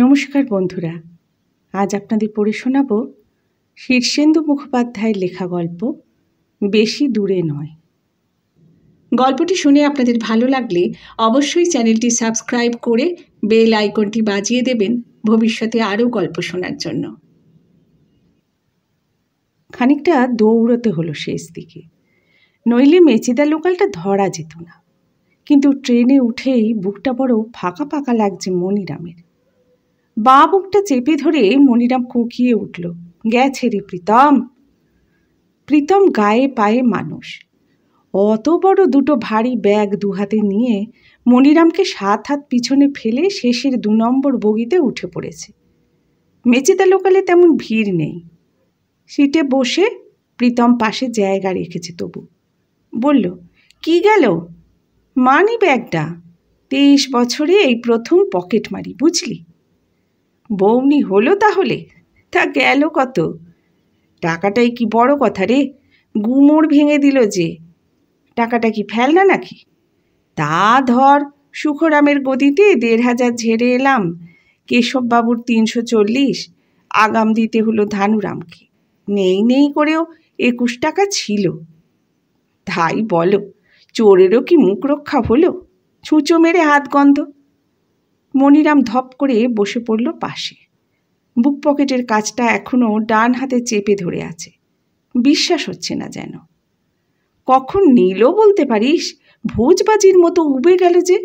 নমস্কার বন্ধুরা আজ আপনাদের পড়ে শোনাব শীর্ষেন্দু মুখোপাধ্যায়ের লেখা গল্প বেশি দূরে নয় গল্পটি শুনে আপনাদের ভালো লাগলে অবশ্যই চ্যানেলটি সাবস্ক্রাইব করে বেল আইকনটি বাজিয়ে দেবেন ভবিষ্যতে আরও গল্প শোনার জন্য খানিকটা দৌড়তে হলো শেষ দিকে নইলে মেচিদা লোকালটা ধরা যেত না কিন্তু ট্রেনে উঠেই বুকটা বড় ফাঁকা ফাঁকা লাগছে মনিরামের বা বুকটা চেপে ধরে মনিরাম কুঁকিয়ে উঠল গেছে রে প্রীতম প্রীতম গায়ে পায়ে মানুষ অত বড় দুটো ভারী ব্যাগ দুহাতে নিয়ে মনিরামকে সাত হাত পিছনে ফেলে শেষের দু নম্বর বগিতে উঠে পড়েছে মেচেতা লোকালে তেমন ভিড় নেই সিটে বসে প্রীতম পাশে জায়গা রেখেছে তবু বলল কি গেল মানি ব্যাগটা তেইশ বছরে এই প্রথম পকেট মারি বুঝলি বৌনি হলো তাহলে তা গেল কত টাকাটাই কি বড় কথা রে গুমোর ভেঙে দিল যে টাকাটা কি ফেলনা নাকি তা ধর সুখরামের গদিতে দেড় হাজার ঝেড়ে এলাম কেশববাবুর তিনশো চল্লিশ আগাম দিতে হলো ধানুরামকে নেই নেই করেও একুশ টাকা ছিল তাই বলো চোরেরও কি মুখ রক্ষা হলো ছুঁচো মেরে হাত গন্ধ মনিরাম ধপ করে বসে পড়ল পাশে বুক পকেটের কাজটা এখনও ডান হাতে চেপে ধরে আছে বিশ্বাস হচ্ছে না যেন কখন নিল বলতে পারিস ভোজবাজির মতো উবে গেল যে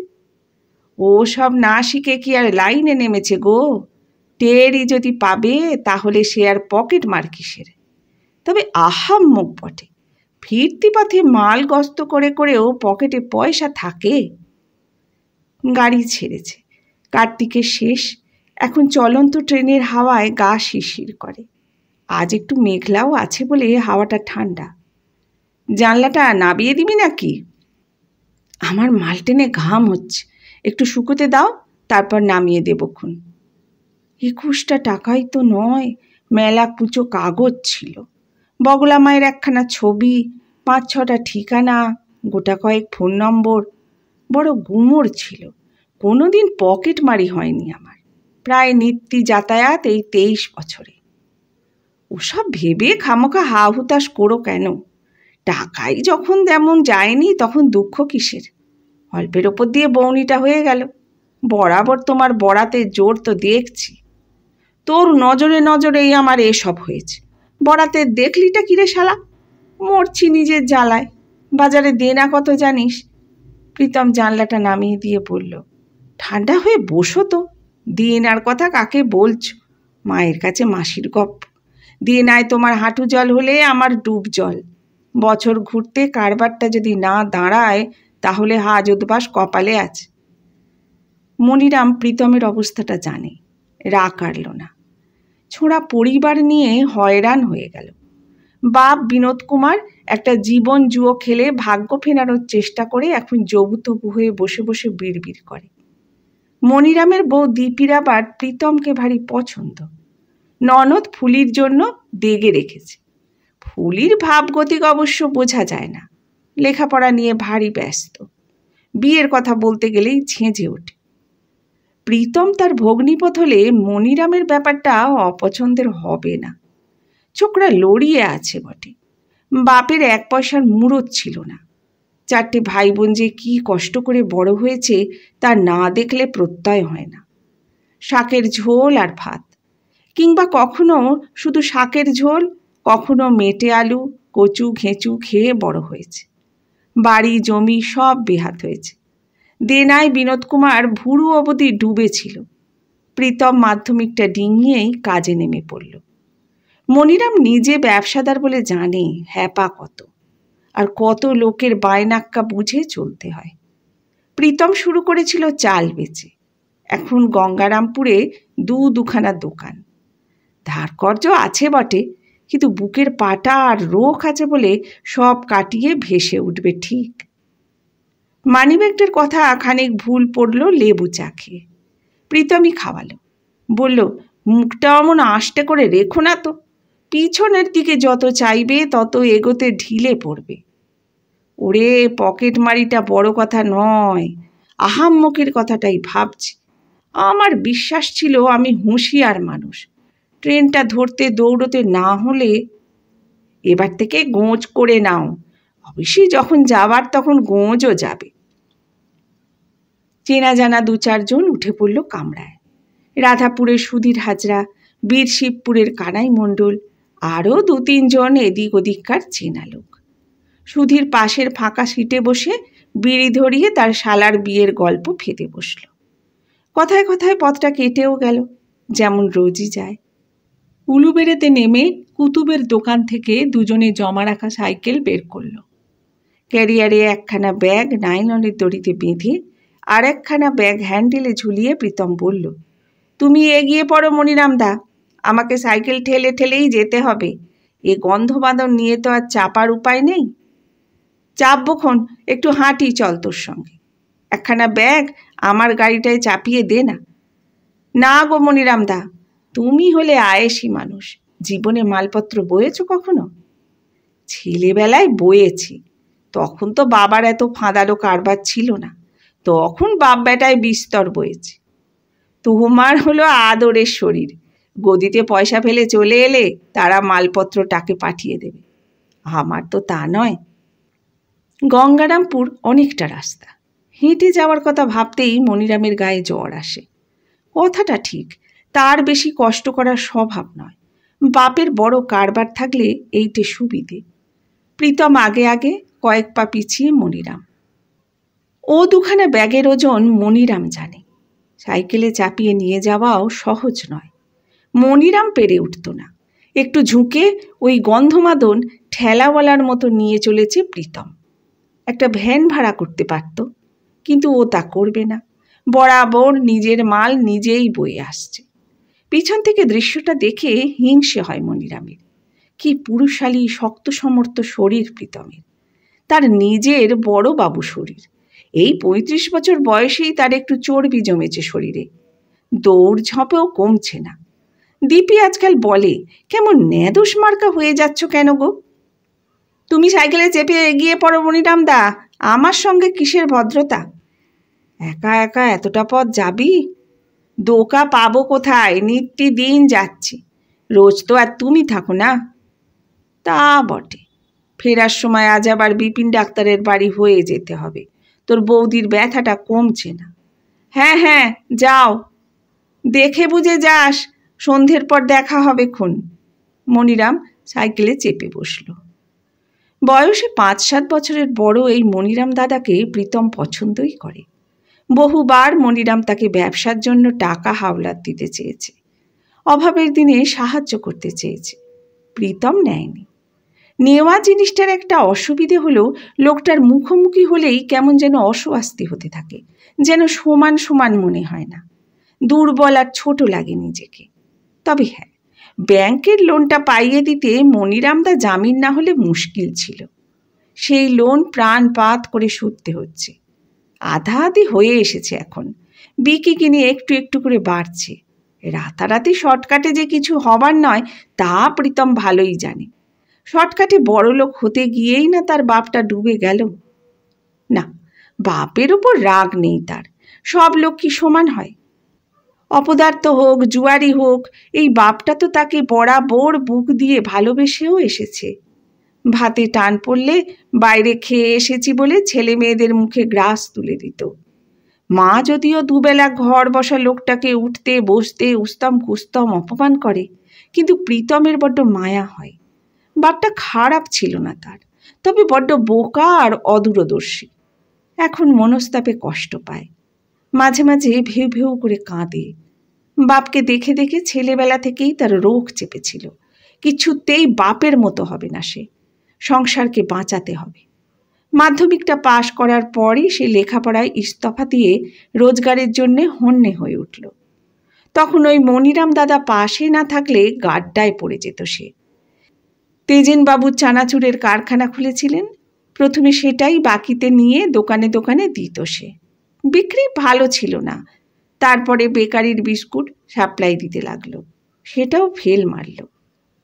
ও সব না শিখে কি আর লাইনে নেমেছে গো টেরই যদি পাবে তাহলে সে আর পকেট মার কিসের তবে আহাম্মক বটে ফিরতি পথে মাল গস্ত করে করেও পকেটে পয়সা থাকে গাড়ি ছেড়েছে কার্তিকের শেষ এখন চলন্ত ট্রেনের হাওয়ায় গা শিরশির করে আজ একটু মেঘলাও আছে বলে হাওয়াটা ঠান্ডা জানলাটা নাবিয়ে দিবি নাকি আমার মালটেনে ঘাম হচ্ছে একটু শুকোতে দাও তারপর নামিয়ে দেবক্ষণ একুশটা টাকাই তো নয় মেলা কুচো কাগজ ছিল বগলা মায়ের একখানা ছবি পাঁচ ছটা ঠিকানা গোটা কয়েক ফোন নম্বর বড় গুমর ছিল কোনো দিন পকেট মারি হয়নি আমার প্রায় নিত্য যাতায়াত এই তেইশ বছরে ওসব ভেবে খামোখা হা হুতাস করো কেন টাকাই যখন তেমন যায়নি তখন দুঃখ কিসের অল্পের ওপর দিয়ে বৌনিটা হয়ে গেল বরাবর তোমার বরাতে জোর তো দেখছি তোর নজরে নজরেই আমার এসব হয়েছে বরাতে দেখলিটা কিরে শালা মরছি নিজের জ্বালায় বাজারে দেনা কত জানিস প্রীতম জানলাটা নামিয়ে দিয়ে বলল ঠান্ডা হয়ে বসো তো দিন আর কথা কাকে বলছ মায়ের কাছে মাসির গপ দিয়ে নাই তোমার হাঁটু জল হলে আমার ডুব জল বছর ঘুরতে কারবারটা যদি না দাঁড়ায় তাহলে হাজ উদ্বাস কপালে আছে মনিরাম প্রীতমের অবস্থাটা জানে রা কাড়ল না ছোঁড়া পরিবার নিয়ে হয়রান হয়ে গেল বাপ বিনোদ কুমার একটা জীবন জুয়ো খেলে ভাগ্য ফেরানোর চেষ্টা করে এখন জবুতবু হয়ে বসে বসে বিড়বিড় করে মনিরামের বউ দীপির আবার প্রীতমকে ভারী পছন্দ ননদ ফুলির জন্য দেগে রেখেছে ফুলির ভাবগতিক অবশ্য বোঝা যায় না লেখাপড়া নিয়ে ভারী ব্যস্ত বিয়ের কথা বলতে গেলেই ছেঁজে ওঠে প্রীতম তার ভগ্নিপথ হলে মনিরামের ব্যাপারটা অপছন্দের হবে না চোখরা লড়িয়ে আছে বটে বাপের এক পয়সার মুরত ছিল না চারটি ভাই বোন যে কী কষ্ট করে বড় হয়েছে তা না দেখলে প্রত্যয় হয় না শাকের ঝোল আর ভাত কিংবা কখনো শুধু শাকের ঝোল কখনো মেটে আলু কচু ঘেঁচু খেয়ে বড় হয়েছে বাড়ি জমি সব বেহাত হয়েছে দেনায় বিনোদ কুমার ভুরু অবধি ডুবেছিল প্রীতম মাধ্যমিকটা ডিঙিয়েই কাজে নেমে পড়ল মনিরাম নিজে ব্যবসাদার বলে জানে হ্যাপা কত আর কত লোকের বায়নাক্কা বুঝে চলতে হয় প্রীতম শুরু করেছিল চাল বেচে এখন গঙ্গারামপুরে দু দুখানা দোকান ধার কর্য আছে বটে কিন্তু বুকের পাটা আর রোখ আছে বলে সব কাটিয়ে ভেসে উঠবে ঠিক মানিব্যাগটার কথা খানিক ভুল পড়ল লেবু চা খেয়ে প্রীতমই খাওয়ালো বলল মুখটা অমন আষ্টে করে রেখো না তো পিছনের দিকে যত চাইবে তত এগোতে ঢিলে পড়বে ওরে পকেটমারিটা বড় কথা নয় আহাম্মকের কথাটাই ভাবছি আমার বিশ্বাস ছিল আমি হুঁশিয়ার মানুষ ট্রেনটা ধরতে দৌড়তে না হলে এবার থেকে গোঁজ করে নাও অবশ্যই যখন যাবার তখন গোঁজও যাবে চেনা জানা দু চারজন উঠে পড়ল কামড়ায় রাধাপুরের সুধীর হাজরা বীরশিবপুরের কানাই মণ্ডল আরও দু তিনজন এদিক ওদিককার চেনা লোক সুধীর পাশের ফাঁকা সিটে বসে বিড়ি ধরিয়ে তার শালার বিয়ের গল্প ফেঁদে বসল কথায় কথায় পথটা কেটেও গেল যেমন রোজই যায় উলুবেড়েতে নেমে কুতুবের দোকান থেকে দুজনে জমা রাখা সাইকেল বের করল ক্যারিয়ারে একখানা ব্যাগ নাইলনের দড়িতে বেঁধে আর একখানা ব্যাগ হ্যান্ডেলে ঝুলিয়ে প্রীতম বলল তুমি এগিয়ে পড়ো দা আমাকে সাইকেল ঠেলে ঠেলেই যেতে হবে এ গন্ধবাদন নিয়ে তো আর চাপার উপায় নেই চাপবক্ষণ একটু হাঁটি চল তোর সঙ্গে একখানা ব্যাগ আমার গাড়িটায় চাপিয়ে দে না না গো মনিরাম দা তুমি হলে আয়েসি মানুষ জীবনে মালপত্র বয়েছ কখনো ছেলেবেলায় বয়েছি তখন তো বাবার এত ফাঁদালো কারবার ছিল না তখন বাপ বেটায় বিস্তর বয়েছে তোমার হলো আদরের শরীর গদিতে পয়সা ফেলে চলে এলে তারা মালপত্রটাকে পাঠিয়ে দেবে আমার তো তা নয় গঙ্গারামপুর অনেকটা রাস্তা হেঁটে যাওয়ার কথা ভাবতেই মনিরামের গায়ে জ্বর আসে কথাটা ঠিক তার বেশি কষ্ট করার স্বভাব নয় বাপের বড় কারবার থাকলে এইটে সুবিধে প্রীতম আগে আগে কয়েক পা পিছিয়ে মনিরাম ও দুখানা ব্যাগের ওজন মনিরাম জানে সাইকেলে চাপিয়ে নিয়ে যাওয়াও সহজ নয় মনিরাম পেরে উঠত না একটু ঝুঁকে ওই গন্ধমাদন ঠেলাওয়ালার মতো নিয়ে চলেছে প্রীতম একটা ভ্যান ভাড়া করতে পারত কিন্তু ও তা করবে না বরাবর নিজের মাল নিজেই বয়ে আসছে পিছন থেকে দৃশ্যটা দেখে হিংসে হয় মনিরামের কি পুরুষালী শক্ত সমর্থ শরীর প্রীতমের তার নিজের বড় বাবু শরীর এই পঁয়ত্রিশ বছর বয়সেই তার একটু চর্বি জমেছে শরীরে দৌড় ঝপেও কমছে না দিপি আজকাল বলে কেমন ন্যাদোষ মার্কা হয়ে যাচ্ছ কেন গো তুমি সাইকেলে চেপে এগিয়ে পড়ো দা আমার সঙ্গে কিসের ভদ্রতা একা একা এতটা পথ যাবি দোকা পাবো কোথায় নিত্যি দিন যাচ্ছি রোজ তো আর তুমি থাকো না তা বটে ফেরার সময় আজ আবার বিপিন ডাক্তারের বাড়ি হয়ে যেতে হবে তোর বৌদির ব্যথাটা কমছে না হ্যাঁ হ্যাঁ যাও দেখে বুঝে যাস সন্ধ্যের পর দেখা হবে খুন মনিরাম সাইকেলে চেপে বসলো বয়সে পাঁচ সাত বছরের বড় এই মনিরাম দাদাকে প্রীতম পছন্দই করে বহুবার মনিরাম তাকে ব্যবসার জন্য টাকা হাওলাত দিতে চেয়েছে অভাবের দিনে সাহায্য করতে চেয়েছে প্রীতম নেয়নি নেওয়া জিনিসটার একটা অসুবিধে হলো লোকটার মুখোমুখি হলেই কেমন যেন অস্বস্তি হতে থাকে যেন সমান সমান মনে হয় না দুর্বল আর ছোট লাগে নিজেকে তবে হ্যাঁ ব্যাংকের লোনটা পাইয়ে দিতে মনিরামদা জামিন না হলে মুশকিল ছিল সেই লোন প্রাণপাত করে শুধতে হচ্ছে আধা আধি হয়ে এসেছে এখন বিকি কিনে একটু একটু করে বাড়ছে রাতারাতি শর্টকাটে যে কিছু হবার নয় তা প্রীতম ভালোই জানে শর্টকাটে বড়লোক হতে গিয়েই না তার বাপটা ডুবে গেল না বাপের ওপর রাগ নেই তার সব লোক কি সমান হয় অপদার্থ হোক জুয়ারি হোক এই বাপটা তো তাকে বরাবর বুক দিয়ে ভালোবেসেও এসেছে ভাতে টান পড়লে বাইরে খেয়ে এসেছি বলে ছেলে মেয়েদের মুখে গ্রাস তুলে দিত মা যদিও দুবেলা ঘর বসা লোকটাকে উঠতে বসতে উস্তম কুস্তম অপমান করে কিন্তু প্রীতমের বড্ড মায়া হয় বাপটা খারাপ ছিল না তার তবে বড্ড বোকা আর অদূরদর্শী এখন মনস্তাপে কষ্ট পায় মাঝে মাঝে ভেউ ভেউ করে কাঁদে বাপকে দেখে দেখে ছেলেবেলা থেকেই তার রোগ চেপেছিল কিছুতেই বাপের মতো হবে না সে সংসারকে বাঁচাতে হবে মাধ্যমিকটা পাশ করার পরই সে লেখাপড়ায় ইস্তফা দিয়ে রোজগারের জন্যে হন্যে হয়ে উঠল তখন ওই মনিরাম দাদা পাশে না থাকলে গাড্ডায় পড়ে যেত সে তেজেনবাবুর চানাচুরের কারখানা খুলেছিলেন প্রথমে সেটাই বাকিতে নিয়ে দোকানে দোকানে দিত সে বিক্রি ভালো ছিল না তারপরে বেকারির বিস্কুট সাপ্লাই দিতে লাগলো সেটাও ফেল মারল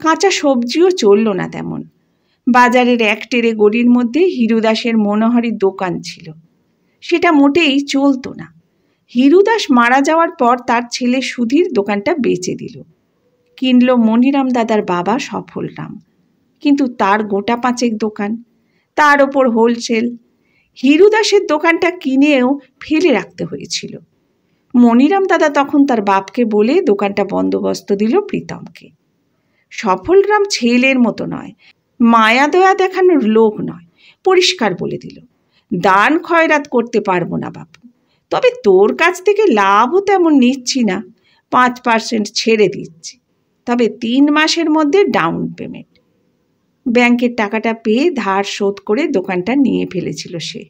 কাঁচা সবজিও চলল না তেমন বাজারের এক টেরে গড়ির মধ্যে হিরুদাসের মনোহারীর দোকান ছিল সেটা মোটেই চলতো না হিরুদাস মারা যাওয়ার পর তার ছেলে সুধীর দোকানটা বেচে দিল কিনল মনিরাম দাদার বাবা সফল রাম কিন্তু তার গোটা পাঁচেক দোকান তার ওপর হোলসেল হিরু দাসের দোকানটা কিনেও ফেলে রাখতে হয়েছিল মনিরাম দাদা তখন তার বাপকে বলে দোকানটা বন্দোবস্ত দিল প্রীতমকে সফলরাম ছেলের মতো নয় মায়া দয়া দেখানোর লোক নয় পরিষ্কার বলে দিল দান খয়রাত করতে পারবো না বাপু তবে তোর কাছ থেকে লাভও তেমন নিচ্ছি না পাঁচ পার্সেন্ট ছেড়ে দিচ্ছি তবে তিন মাসের মধ্যে ডাউন পেমেন্ট ব্যাংকের টাকাটা পেয়ে ধার শোধ করে দোকানটা নিয়ে ফেলেছিল সে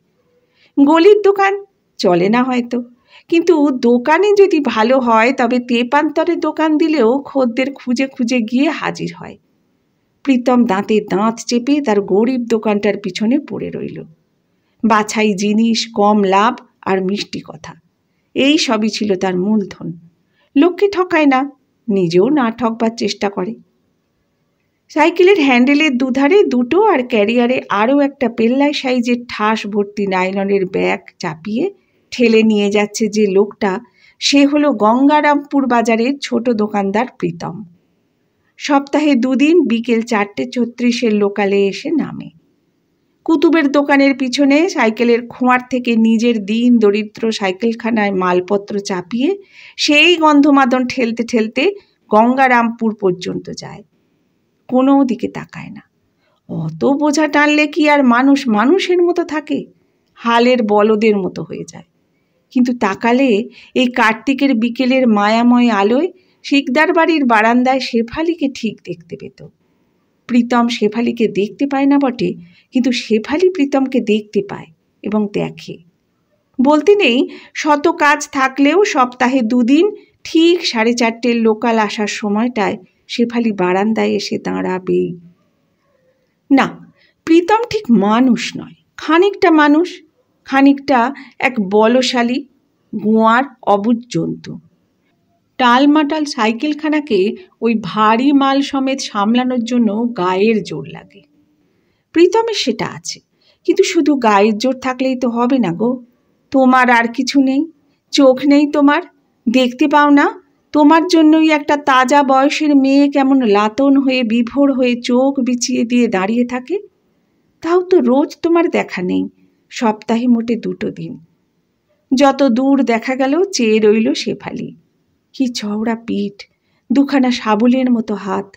গলির দোকান চলে না হয়তো কিন্তু দোকানে যদি ভালো হয় তবে তেপান্তরে দোকান দিলেও খদ্দের খুঁজে খুঁজে গিয়ে হাজির হয় প্রীতম দাঁতে দাঁত চেপে তার গরিব দোকানটার পিছনে পড়ে রইল বাছাই জিনিস কম লাভ আর মিষ্টি কথা এই সবই ছিল তার মূলধন লোককে ঠকায় না নিজেও না ঠকবার চেষ্টা করে সাইকেলের হ্যান্ডেলের দুধারে দুটো আর ক্যারিয়ারে আরও একটা পেল্লাই সাইজের ঠাস ভর্তি নাইলনের ব্যাগ চাপিয়ে ঠেলে নিয়ে যাচ্ছে যে লোকটা সে হলো গঙ্গারামপুর বাজারের ছোট দোকানদার প্রীতম সপ্তাহে দুদিন বিকেল চারটে ছত্রিশের লোকালে এসে নামে কুতুবের দোকানের পিছনে সাইকেলের খোঁয়ার থেকে নিজের দিন দরিদ্র সাইকেলখানায় মালপত্র চাপিয়ে সেই গন্ধমাদন ঠেলতে ঠেলতে গঙ্গারামপুর পর্যন্ত যায় কোনো দিকে তাকায় না অত বোঝা টানলে কি আর মানুষ মানুষের মতো থাকে হালের বলদের মতো হয়ে যায় কিন্তু তাকালে এই কার্তিকের বিকেলের মায়াময় আলোয় শিকদার বাড়ির বারান্দায় শেফালিকে ঠিক দেখতে পেত প্রীতম শেফালিকে দেখতে পায় না বটে কিন্তু শেফালি প্রীতমকে দেখতে পায় এবং দেখে বলতে নেই শত কাজ থাকলেও সপ্তাহে দুদিন ঠিক সাড়ে চারটের লোকাল আসার সময়টায় শেফালি বারান্দায় এসে দাঁড়াবেই না প্রীতম ঠিক মানুষ নয় খানিকটা মানুষ খানিকটা এক বলশালী গোয়ার অবুজ জন্তু টালমাটাল সাইকেলখানাকে ওই ভারী মাল সমেত সামলানোর জন্য গায়ের জোর লাগে প্রীতমের সেটা আছে কিন্তু শুধু গায়ের জোর থাকলেই তো হবে না গো তোমার আর কিছু নেই চোখ নেই তোমার দেখতে পাও না তোমার জন্যই একটা তাজা বয়সের মেয়ে কেমন লাতন হয়ে বিভোর হয়ে চোখ বিছিয়ে দিয়ে দাঁড়িয়ে থাকে তাও তো রোজ তোমার দেখা নেই সপ্তাহে মোটে দুটো দিন যত দূর দেখা গেল চেয়ে রইল শেফালি কি চওড়া পিঠ দুখানা সাবলের মতো হাত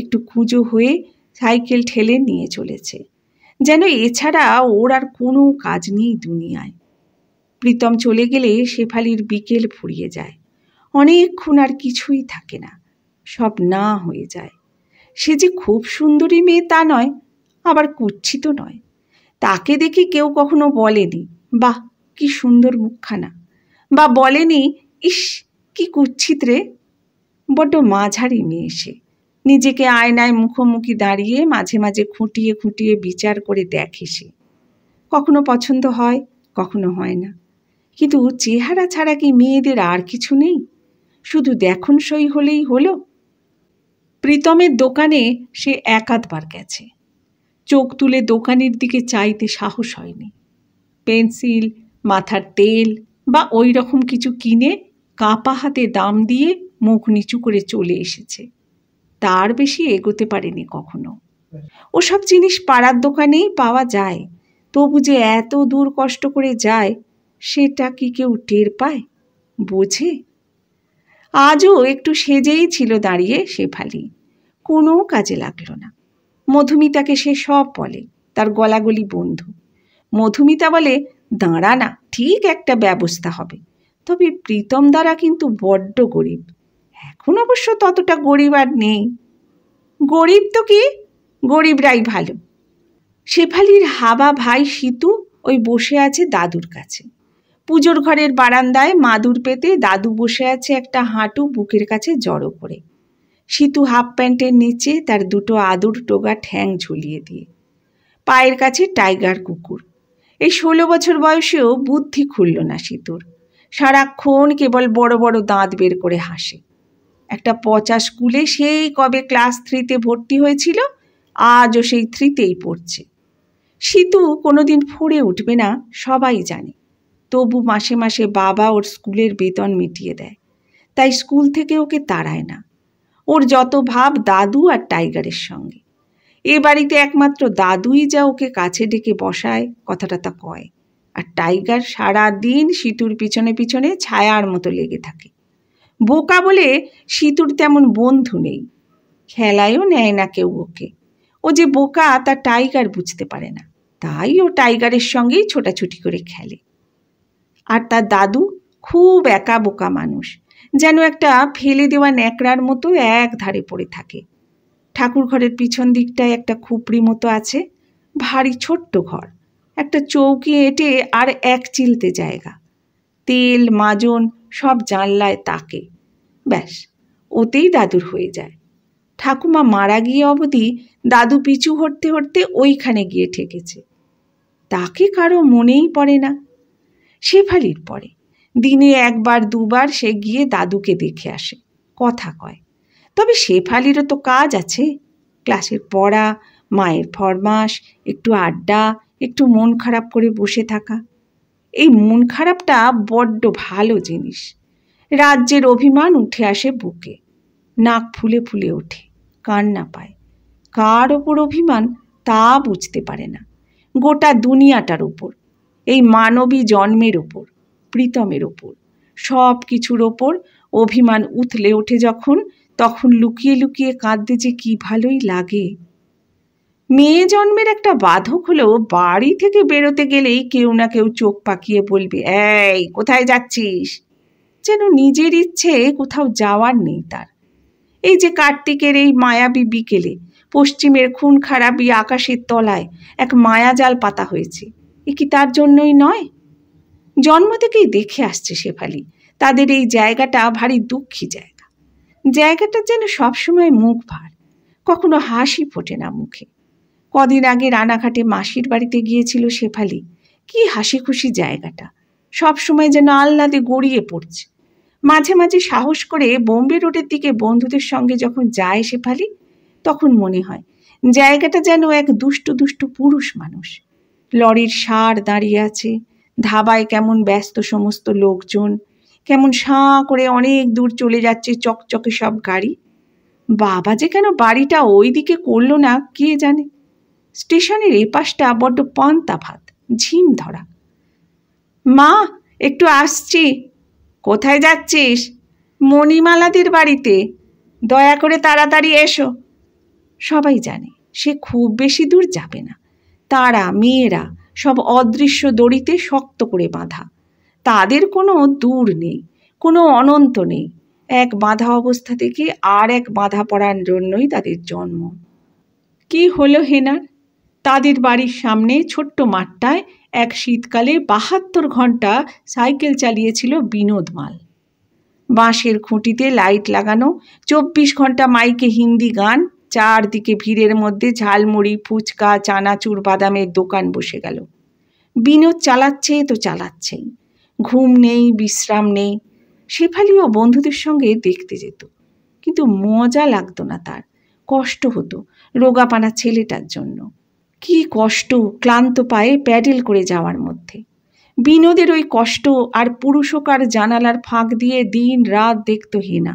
একটু কুঁজো হয়ে সাইকেল ঠেলে নিয়ে চলেছে যেন এছাড়া ওর আর কোনো কাজ নেই দুনিয়ায় প্রীতম চলে গেলে শেফালির বিকেল ফুরিয়ে যায় অনেকক্ষণ আর কিছুই থাকে না সব না হয়ে যায় সে যে খুব সুন্দরী মেয়ে তা নয় আবার কুচ্ছিত নয় তাকে দেখে কেউ কখনো বলেনি বা কি সুন্দর মুখখানা বা বলেনি ইস কি কুচ্ছিত রে বড্ড মাঝারি মেয়ে সে নিজেকে আয়নায় মুখোমুখি দাঁড়িয়ে মাঝে মাঝে খুঁটিয়ে খুঁটিয়ে বিচার করে দেখে সে কখনো পছন্দ হয় কখনো হয় না কিন্তু চেহারা ছাড়া কি মেয়েদের আর কিছু নেই শুধু দেখুন সই হলেই হলো প্রীতমের দোকানে সে একাধবার গেছে চোখ তুলে দোকানের দিকে চাইতে সাহস হয়নি পেন্সিল মাথার তেল বা ওই রকম কিছু কিনে কাঁপা হাতে দাম দিয়ে মুখ নিচু করে চলে এসেছে তার বেশি এগোতে পারেনি কখনো ওসব জিনিস পাড়ার দোকানেই পাওয়া যায় তবু যে এত দূর কষ্ট করে যায় সেটা কি কেউ টের পায় বোঝে আজও একটু সেজেই ছিল দাঁড়িয়ে শেফালি কোনো কাজে লাগলো না মধুমিতাকে সে সব বলে তার গলাগলি বন্ধু মধুমিতা বলে দাঁড়া না ঠিক একটা ব্যবস্থা হবে তবে প্রীতম দ্বারা কিন্তু বড্ড গরিব এখন অবশ্য ততটা গরিব আর নেই গরিব তো কি গরিবরাই ভালো শেফালির হাবা ভাই সীতু ওই বসে আছে দাদুর কাছে পুজোর ঘরের বারান্দায় মাদুর পেতে দাদু বসে আছে একটা হাঁটু বুকের কাছে জড়ো করে সিতু হাফ প্যান্টের নিচে তার দুটো আদুর টোগা ঠ্যাং ঝুলিয়ে দিয়ে পায়ের কাছে টাইগার কুকুর এই ষোলো বছর বয়সেও বুদ্ধি খুলল না সিতুর সারাক্ষণ কেবল বড় বড় দাঁত বের করে হাসে একটা পচা স্কুলে সেই কবে ক্লাস থ্রিতে ভর্তি হয়েছিল আজও সেই থ্রিতেই পড়ছে সিতু কোনোদিন ফুড়ে উঠবে না সবাই জানে তবু মাসে মাসে বাবা ওর স্কুলের বেতন মিটিয়ে দেয় তাই স্কুল থেকে ওকে তাড়ায় না ওর যত ভাব দাদু আর টাইগারের সঙ্গে এ বাড়িতে একমাত্র দাদুই যা ওকে কাছে ডেকে বসায় কথাটা তা কয় আর টাইগার সারা দিন সিতুর পিছনে পিছনে ছায়ার মতো লেগে থাকে বোকা বলে সিতুর তেমন বন্ধু নেই খেলায়ও নেয় না কেউ ওকে ও যে বোকা তা টাইগার বুঝতে পারে না তাই ও টাইগারের সঙ্গেই ছোটাছুটি করে খেলে আর তার দাদু খুব একা বোকা মানুষ যেন একটা ফেলে দেওয়া ন্যাকড়ার মতো এক ধারে পড়ে থাকে ঠাকুর ঘরের পিছন দিকটায় একটা খুপড়ি মতো আছে ভারী ছোট্ট ঘর একটা চৌকি এঁটে আর এক চিলতে জায়গা তেল মাজন সব জানলায় তাকে ব্যাস ওতেই দাদুর হয়ে যায় ঠাকুমা মারা গিয়ে অবধি দাদু পিছু হটতে হরতে ওইখানে গিয়ে ঠেকেছে তাকে কারো মনেই পড়ে না শেফালির পরে দিনে একবার দুবার সে গিয়ে দাদুকে দেখে আসে কথা কয় তবে শেফালিরও তো কাজ আছে ক্লাসের পড়া মায়ের ফরমাস একটু আড্ডা একটু মন খারাপ করে বসে থাকা এই মন খারাপটা বড্ড ভালো জিনিস রাজ্যের অভিমান উঠে আসে বুকে নাক ফুলে ফুলে ওঠে কান্না পায় কার ওপর অভিমান তা বুঝতে পারে না গোটা দুনিয়াটার উপর এই মানবী জন্মের ওপর প্রীতমের ওপর সব কিছুর ওপর অভিমান উথলে ওঠে যখন তখন লুকিয়ে লুকিয়ে কাঁদতে যে কি ভালোই লাগে মেয়ে জন্মের একটা বাধক হলেও বাড়ি থেকে বেরোতে গেলেই কেউ না কেউ চোখ পাকিয়ে বলবে এই কোথায় যাচ্ছিস যেন নিজের ইচ্ছে কোথাও যাওয়ার নেই তার এই যে কার্তিকের এই মায়াবী বিকেলে পশ্চিমের খুন খারাপি আকাশের তলায় এক মায়াজাল পাতা হয়েছে এ কি তার জন্যই নয় জন্ম থেকেই দেখে আসছে শেফালি তাদের এই জায়গাটা ভারী দুঃখী জায়গা জায়গাটা যেন সবসময় মুখ ভার কখনো হাসি ফোটে না মুখে কদিন আগে রানাঘাটে মাসির বাড়িতে গিয়েছিল শেফালি কি হাসি খুশি জায়গাটা সবসময় যেন আহ্লাদে গড়িয়ে পড়ছে মাঝে মাঝে সাহস করে বোম্বে রোডের দিকে বন্ধুদের সঙ্গে যখন যায় শেফালি তখন মনে হয় জায়গাটা যেন এক দুষ্ট দুষ্ট পুরুষ মানুষ লরির সার দাঁড়িয়ে আছে ধাবায় কেমন ব্যস্ত সমস্ত লোকজন কেমন সাঁ করে অনেক দূর চলে যাচ্ছে চকচকে সব গাড়ি বাবা যে কেন বাড়িটা ওই দিকে করলো না কে জানে স্টেশনের এপাশটা বড্ড পান্তা ভাত ঝিম ধরা মা একটু আসছি কোথায় যাচ্ছিস মণিমালাদের বাড়িতে দয়া করে তাড়াতাড়ি এসো সবাই জানে সে খুব বেশি দূর যাবে না তারা মেয়েরা সব অদৃশ্য দড়িতে শক্ত করে বাঁধা তাদের কোনো দূর নেই কোনো অনন্ত নেই এক বাঁধা অবস্থা থেকে আর এক বাঁধা পড়ার জন্যই তাদের জন্ম কি হলো হেনার তাদের বাড়ির সামনে ছোট্ট মাঠটায় এক শীতকালে বাহাত্তর ঘন্টা সাইকেল চালিয়েছিল বিনোদমাল বাঁশের খুঁটিতে লাইট লাগানো চব্বিশ ঘন্টা মাইকে হিন্দি গান চারদিকে ভিড়ের মধ্যে ঝালমুড়ি ফুচকা চানাচুর বাদামের দোকান বসে গেল বিনোদ চালাচ্ছে তো চালাচ্ছেই ঘুম নেই বিশ্রাম নেই শেফালিও বন্ধুদের সঙ্গে দেখতে যেত কিন্তু মজা লাগতো না তার কষ্ট হতো রোগাপানা ছেলেটার জন্য কি কষ্ট ক্লান্ত পায়ে প্যাডেল করে যাওয়ার মধ্যে বিনোদের ওই কষ্ট আর পুরুষকার জানালার ফাঁক দিয়ে দিন রাত দেখত হেনা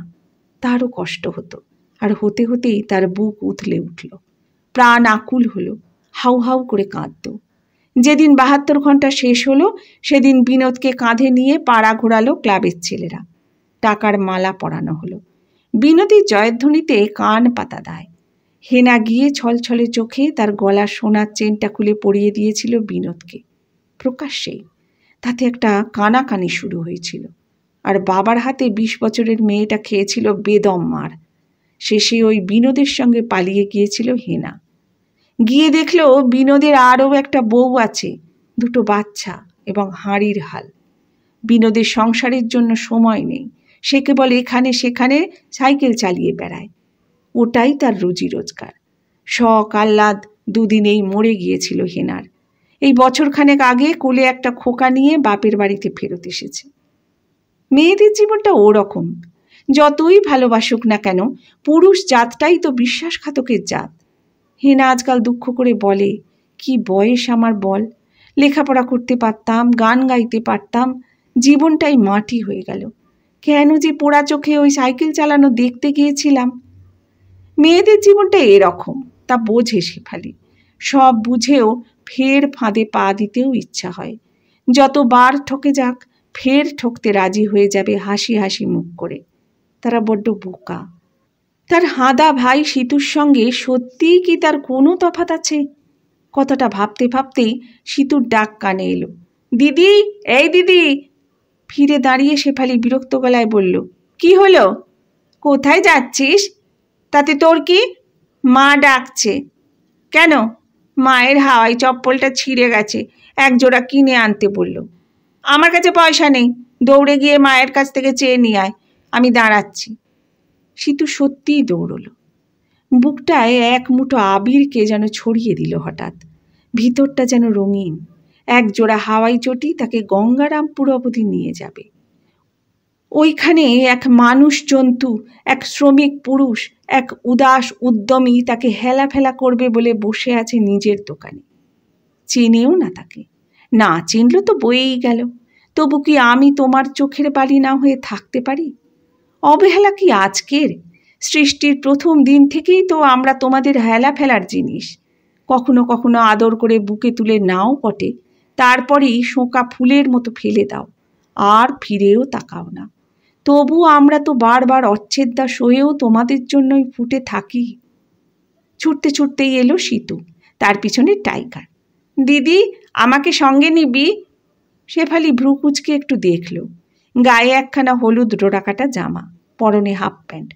তারও কষ্ট হতো আর হতে হতেই তার বুক উথলে উঠল প্রাণ আকুল হলো হাউ হাউ করে কাঁদত যেদিন বাহাত্তর ঘন্টা শেষ হলো সেদিন বিনোদকে কাঁধে নিয়ে পাড়া ঘোরালো ক্লাবের ছেলেরা টাকার মালা পরানো হলো বিনোদী জয়ধ্বনিতে কান পাতা দেয় হেনা গিয়ে ছলছলে চোখে তার গলার সোনার চেনটা খুলে পড়িয়ে দিয়েছিল বিনোদকে প্রকাশ্যেই তাতে একটা কানাকানি শুরু হয়েছিল আর বাবার হাতে বিশ বছরের মেয়েটা খেয়েছিল বেদম মার শেষে ওই বিনোদের সঙ্গে পালিয়ে গিয়েছিল হেনা গিয়ে দেখল বিনোদের আরও একটা বউ আছে দুটো বাচ্চা এবং হাঁড়ির হাল বিনোদের সংসারের জন্য সময় নেই সে কেবল এখানে সেখানে সাইকেল চালিয়ে বেড়ায় ওটাই তার রুজি রোজগার শখ আহ্লাদ দুদিনেই মরে গিয়েছিল হেনার এই বছরখানেক আগে কোলে একটা খোকা নিয়ে বাপের বাড়িতে ফেরত এসেছে মেয়েদের জীবনটা ওরকম যতই ভালোবাসুক না কেন পুরুষ জাতটাই তো বিশ্বাসঘাতকের জাত হেনা আজকাল দুঃখ করে বলে কি বয়স আমার বল লেখাপড়া করতে পারতাম গান গাইতে পারতাম জীবনটাই মাটি হয়ে গেল কেন যে পোড়া চোখে ওই সাইকেল চালানো দেখতে গিয়েছিলাম মেয়েদের জীবনটা এরকম তা বোঝে শেফালি সব বুঝেও ফের ফাঁদে পা দিতেও ইচ্ছা হয় যতবার ঠকে যাক ফের ঠকতে রাজি হয়ে যাবে হাসি হাসি মুখ করে তারা বড্ড বোকা তার হাঁদা ভাই সীতুর সঙ্গে সত্যিই কি তার কোনো তফাত আছে কথাটা ভাবতে ভাবতেই সীতুর ডাক কানে এলো দিদি এই দিদি ফিরে দাঁড়িয়ে শেফালি বিরক্ত গলায় বলল কি হলো কোথায় যাচ্ছিস তাতে তোর কি মা ডাকছে কেন মায়ের হাওয়াই চপ্পলটা ছিঁড়ে গেছে এক জোড়া কিনে আনতে বলল আমার কাছে পয়সা নেই দৌড়ে গিয়ে মায়ের কাছ থেকে চেয়ে নিয়ে আয় আমি দাঁড়াচ্ছি সিতু সত্যিই দৌড়ল বুকটায় এক মুঠো আবিরকে যেন ছড়িয়ে দিল হঠাৎ ভিতরটা যেন রঙিন এক জোড়া হাওয়াই চটি তাকে গঙ্গারামপুর অবধি নিয়ে যাবে ওইখানে এক মানুষ জন্তু এক শ্রমিক পুরুষ এক উদাস উদ্যমী তাকে হেলা ফেলা করবে বলে বসে আছে নিজের দোকানে চেনেও না তাকে না চিনল তো বয়েই গেল তবু কি আমি তোমার চোখের বালি না হয়ে থাকতে পারি অবহেলা কি আজকের সৃষ্টির প্রথম দিন থেকেই তো আমরা তোমাদের হেলা ফেলার জিনিস কখনো কখনো আদর করে বুকে তুলে নাও পটে তারপরেই শোঁকা ফুলের মতো ফেলে দাও আর ফিরেও তাকাও না তবু আমরা তো বারবার অচ্ছেদ্যা সয়েও তোমাদের জন্যই ফুটে থাকি ছুটতে ছুটতেই এলো সীতু তার পিছনে টাইগার দিদি আমাকে সঙ্গে নিবি শেফালি ভ্রুকুচকে একটু দেখল গায়ে একখানা হলুদ ডোরাকাটা জামা পরনে হাফ প্যান্ট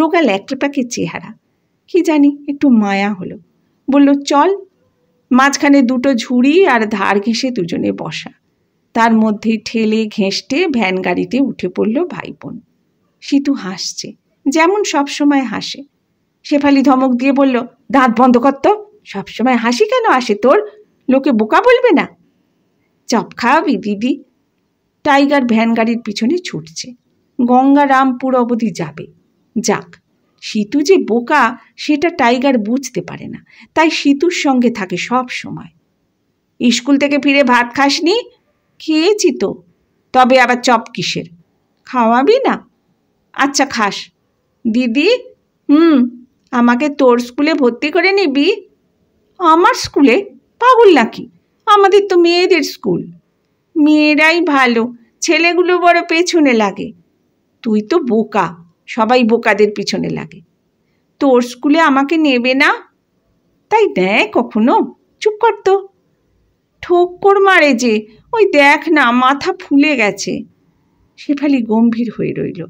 রোগা ল্যাকড়াপাকের চেহারা কি জানি একটু মায়া হলো বলল চল মাঝখানে দুটো ঝুড়ি আর ধার ঘেঁষে দুজনে বসা তার মধ্যে ঠেলে ঘেঁষটে ভ্যান গাড়িতে উঠে পড়ল ভাই বোন সিতু হাসছে যেমন সব সময় হাসে শেফালি ধমক দিয়ে বলল দাঁত বন্ধ করত সবসময় হাসি কেন আসে তোর লোকে বোকা বলবে না চপ খাওয়াবি দিদি টাইগার ভ্যান গাড়ির পিছনে ছুটছে গঙ্গারামপুর অবধি যাবে যাক সিতু যে বোকা সেটা টাইগার বুঝতে পারে না তাই সিতুর সঙ্গে থাকে সব সময় স্কুল থেকে ফিরে ভাত খাসনি খেয়েছি তো তবে আবার চপ কিসের খাওয়াবি না আচ্ছা খাস দিদি হুম আমাকে তোর স্কুলে ভর্তি করে নিবি আমার স্কুলে পাগল নাকি আমাদের তো মেয়েদের স্কুল মেয়েরাই ভালো ছেলেগুলো বড় পেছনে লাগে তুই তো বোকা সবাই বোকাদের পিছনে লাগে তোর স্কুলে আমাকে নেবে না তাই দেয় কখনো চুপ কর তো ঠোক্কর মারে যে ওই দেখ না মাথা ফুলে গেছে শেফালি গম্ভীর হয়ে রইল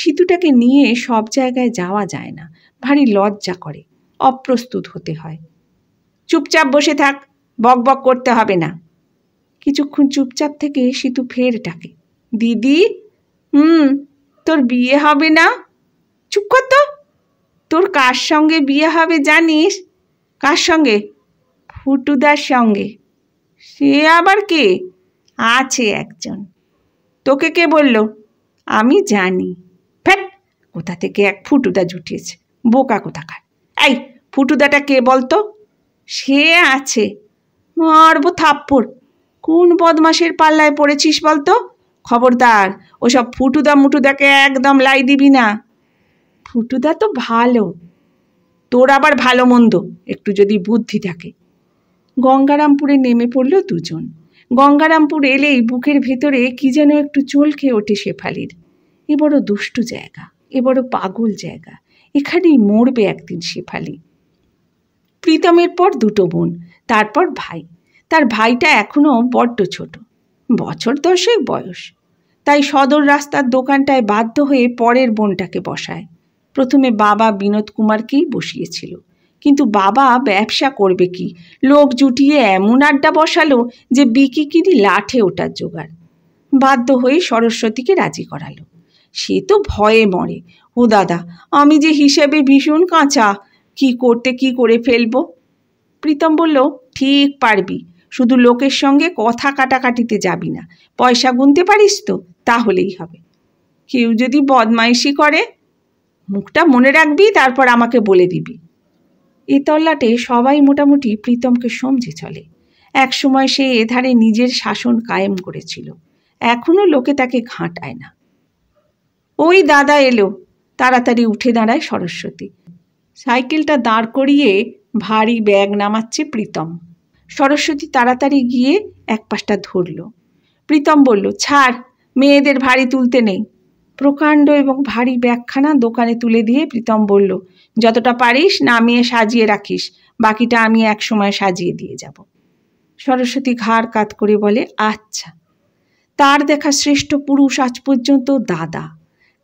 সিতুটাকে নিয়ে সব জায়গায় যাওয়া যায় না ভারী লজ্জা করে অপ্রস্তুত হতে হয় চুপচাপ বসে থাক বক বক করতে হবে না কিছুক্ষণ চুপচাপ থেকে সিতু ফের ডাকে দিদি হুম তোর বিয়ে হবে না চুপ কর তো তোর কার সঙ্গে বিয়ে হবে জানিস কার সঙ্গে ফুটুদার সঙ্গে সে আবার কে আছে একজন তোকে কে বলল আমি জানি ফ্যাট কোথা থেকে এক ফুটুদা জুটিয়েছে বোকা কোথাকার এই ফুটুদাটা কে বলতো সে আছে মারবো থাপ্পড় কোন বদমাসের পাল্লায় পড়েছিস বলতো খবরদার ওসব ফুটুদা মুটুদাকে একদম লাই দিবি না ফুটুদা তো ভালো তোর আবার ভালো মন্দ একটু যদি বুদ্ধি থাকে গঙ্গারামপুরে নেমে পড়ল দুজন গঙ্গারামপুর এলেই বুকের ভেতরে কি যেন একটু চলকে ওঠে শেফালির এ বড় দুষ্টু জায়গা এ বড় পাগল জায়গা এখানেই মরবে একদিন শেফালি প্রীতমের পর দুটো বোন তারপর ভাই তার ভাইটা এখনও বড্ড ছোট বছর দশেক বয়স তাই সদর রাস্তার দোকানটায় বাধ্য হয়ে পরের বোনটাকে বসায় প্রথমে বাবা বিনোদ কুমারকেই বসিয়েছিল কিন্তু বাবা ব্যবসা করবে কি লোক জুটিয়ে এমন আড্ডা বসালো যে বিকি কিনি লাঠে ওটার জোগাড় বাধ্য হয়ে সরস্বতীকে রাজি করালো সে তো ভয়ে মরে ও দাদা আমি যে হিসেবে ভীষণ কাঁচা কি করতে কি করে ফেলবো প্রীতম বলল ঠিক পারবি শুধু লোকের সঙ্গে কথা কাটাকাটিতে যাবি না পয়সা গুনতে পারিস তো তাহলেই হবে কেউ যদি বদমাইশি করে মুখটা মনে রাখবি তারপর আমাকে বলে দিবি এ তল্লাটে সবাই মোটামুটি প্রীতমকে সমঝে চলে একসময় সে এধারে নিজের শাসন কায়েম করেছিল এখনও লোকে তাকে ঘাঁটায় না ওই দাদা এলো তাড়াতাড়ি উঠে দাঁড়ায় সরস্বতী সাইকেলটা দাঁড় করিয়ে ভারী ব্যাগ নামাচ্ছে প্রীতম সরস্বতী তাড়াতাড়ি গিয়ে এক পাশটা ধরল প্রীতম বলল ছাড় মেয়েদের ভারী তুলতে নেই প্রকাণ্ড এবং ভারী ব্যাখ্যানা দোকানে তুলে দিয়ে প্রীতম বলল যতটা পারিস নামিয়ে সাজিয়ে রাখিস বাকিটা আমি এক সময় সাজিয়ে দিয়ে যাব সরস্বতী ঘাড় কাত করে বলে আচ্ছা তার দেখা শ্রেষ্ঠ পুরুষ আজ পর্যন্ত দাদা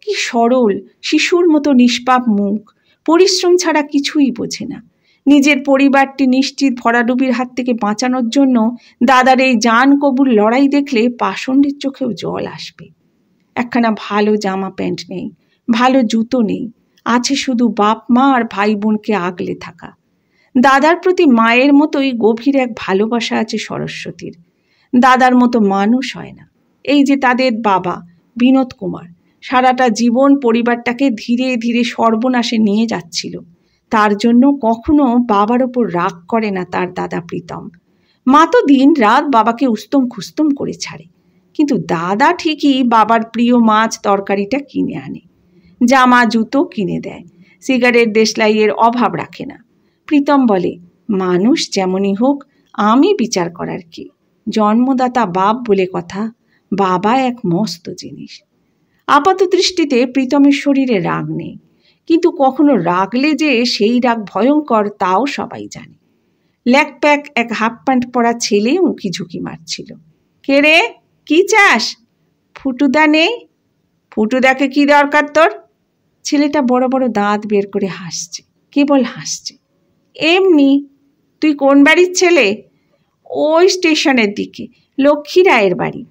কি সরল শিশুর মতো নিষ্পাপ মুখ পরিশ্রম ছাড়া কিছুই বোঝে না নিজের পরিবারটি নিশ্চিত ভরাডুবির হাত থেকে বাঁচানোর জন্য দাদার এই জান কবুর লড়াই দেখলে পাষণ্ডের চোখেও জল আসবে একখানা ভালো জামা প্যান্ট নেই ভালো জুতো নেই আছে শুধু বাপ মা আর ভাই বোনকে আগলে থাকা দাদার প্রতি মায়ের মতোই গভীর এক ভালোবাসা আছে সরস্বতীর দাদার মতো মানুষ হয় না এই যে তাদের বাবা বিনোদ কুমার সারাটা জীবন পরিবারটাকে ধীরে ধীরে সর্বনাশে নিয়ে যাচ্ছিল তার জন্য কখনো বাবার ওপর রাগ করে না তার দাদা প্রীতম মা তো দিন রাত বাবাকে উস্তম খুস্তম করে ছাড়ে কিন্তু দাদা ঠিকই বাবার প্রিয় মাছ তরকারিটা কিনে আনে জামা জুতো কিনে দেয় সিগারেট দেশলাইয়ের অভাব রাখে না প্রীতম বলে মানুষ যেমনই হোক আমি বিচার করার কি জন্মদাতা বাপ বলে কথা বাবা এক মস্ত জিনিস আপাত দৃষ্টিতে প্রীতমের শরীরে রাগ নেই কিন্তু কখনো রাগলে যে সেই রাগ ভয়ঙ্কর তাও সবাই জানে ল্যাক প্যাক এক হাফ প্যান্ট পরা ছেলে উঁকি ঝুঁকি মারছিল কে রে কি চাস ফুটুদা নেই ফুটুদাকে কি দরকার তোর ছেলেটা বড় বড় দাঁত বের করে হাসছে কেবল হাসছে এমনি তুই কোন বাড়ির ছেলে ওই স্টেশনের দিকে লক্ষ্মী রায়ের বাড়ি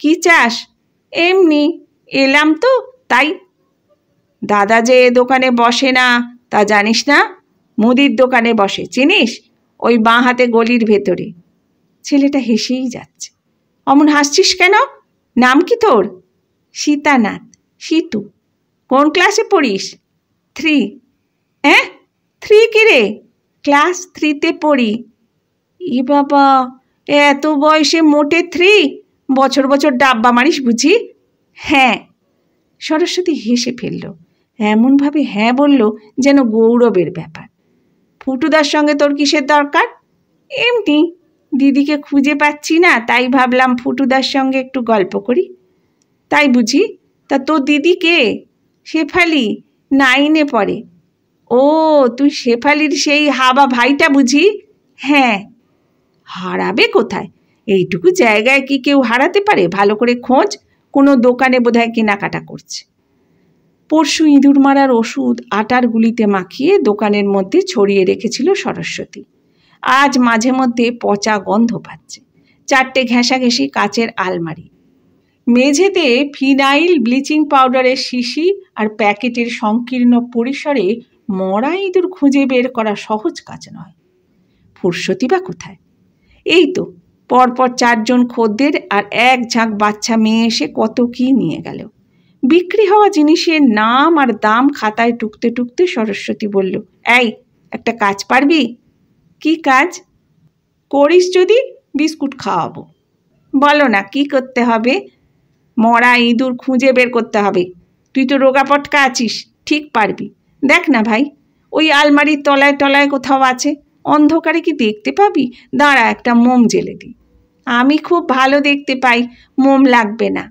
কি চাস এমনি এলাম তো তাই দাদা যে এ দোকানে বসে না তা জানিস না মুদির দোকানে বসে চিনিস ওই বাঁ হাতে গলির ভেতরে ছেলেটা হেসেই যাচ্ছে অমন হাসছিস কেন নাম কি তোর সীতানাথ সীতু কোন ক্লাসে পড়িস থ্রি হ্যাঁ থ্রি রে ক্লাস থ্রিতে পড়ি ই বাবা এত বয়সে মোটে থ্রি বছর বছর ডাব্বা মারিস বুঝি হ্যাঁ সরস্বতী হেসে ফেললো এমনভাবে হ্যাঁ বলল যেন গৌরবের ব্যাপার ফুটুদার সঙ্গে তোর কিসের দরকার এমনি দিদিকে খুঁজে পাচ্ছি না তাই ভাবলাম ফুটুদার সঙ্গে একটু গল্প করি তাই বুঝি তা তোর দিদি কে শেফালি নাইনে পড়ে ও তুই শেফালির সেই হাবা ভাইটা বুঝি হ্যাঁ হারাবে কোথায় এইটুকু জায়গায় কি কেউ হারাতে পারে ভালো করে খোঁজ কোনো দোকানে বোধহয় কেনাকাটা করছে পরশু ইঁদুর মারার ওষুধ আটার গুলিতে মাখিয়ে দোকানের মধ্যে ছড়িয়ে রেখেছিল সরস্বতী আজ মাঝে মধ্যে পচা গন্ধ পাচ্ছে চারটে ঘেঁষি কাচের আলমারি মেঝেতে ফিনাইল ব্লিচিং পাউডারের শিশি আর প্যাকেটের সংকীর্ণ পরিসরে মরা ইঁদুর খুঁজে বের করা সহজ কাজ নয় ফুরসতি বা কোথায় এই তো পরপর চারজন খদ্দের আর এক ঝাঁক বাচ্চা মেয়ে এসে কত কী নিয়ে গেল বিক্রি হওয়া জিনিসের নাম আর দাম খাতায় টুকতে টুকতে সরস্বতী বলল এই একটা কাজ পারবি কি কাজ করিস যদি বিস্কুট খাওয়াবো বলো না কি করতে হবে মরা ইঁদুর খুঁজে বের করতে হবে তুই তো রোগা পটকা আছিস ঠিক পারবি দেখ না ভাই ওই আলমারির তলায় তলায় কোথাও আছে অন্ধকারে কি দেখতে পাবি দাঁড়া একটা মোম জেলে দি আমি খুব ভালো দেখতে পাই মোম লাগবে না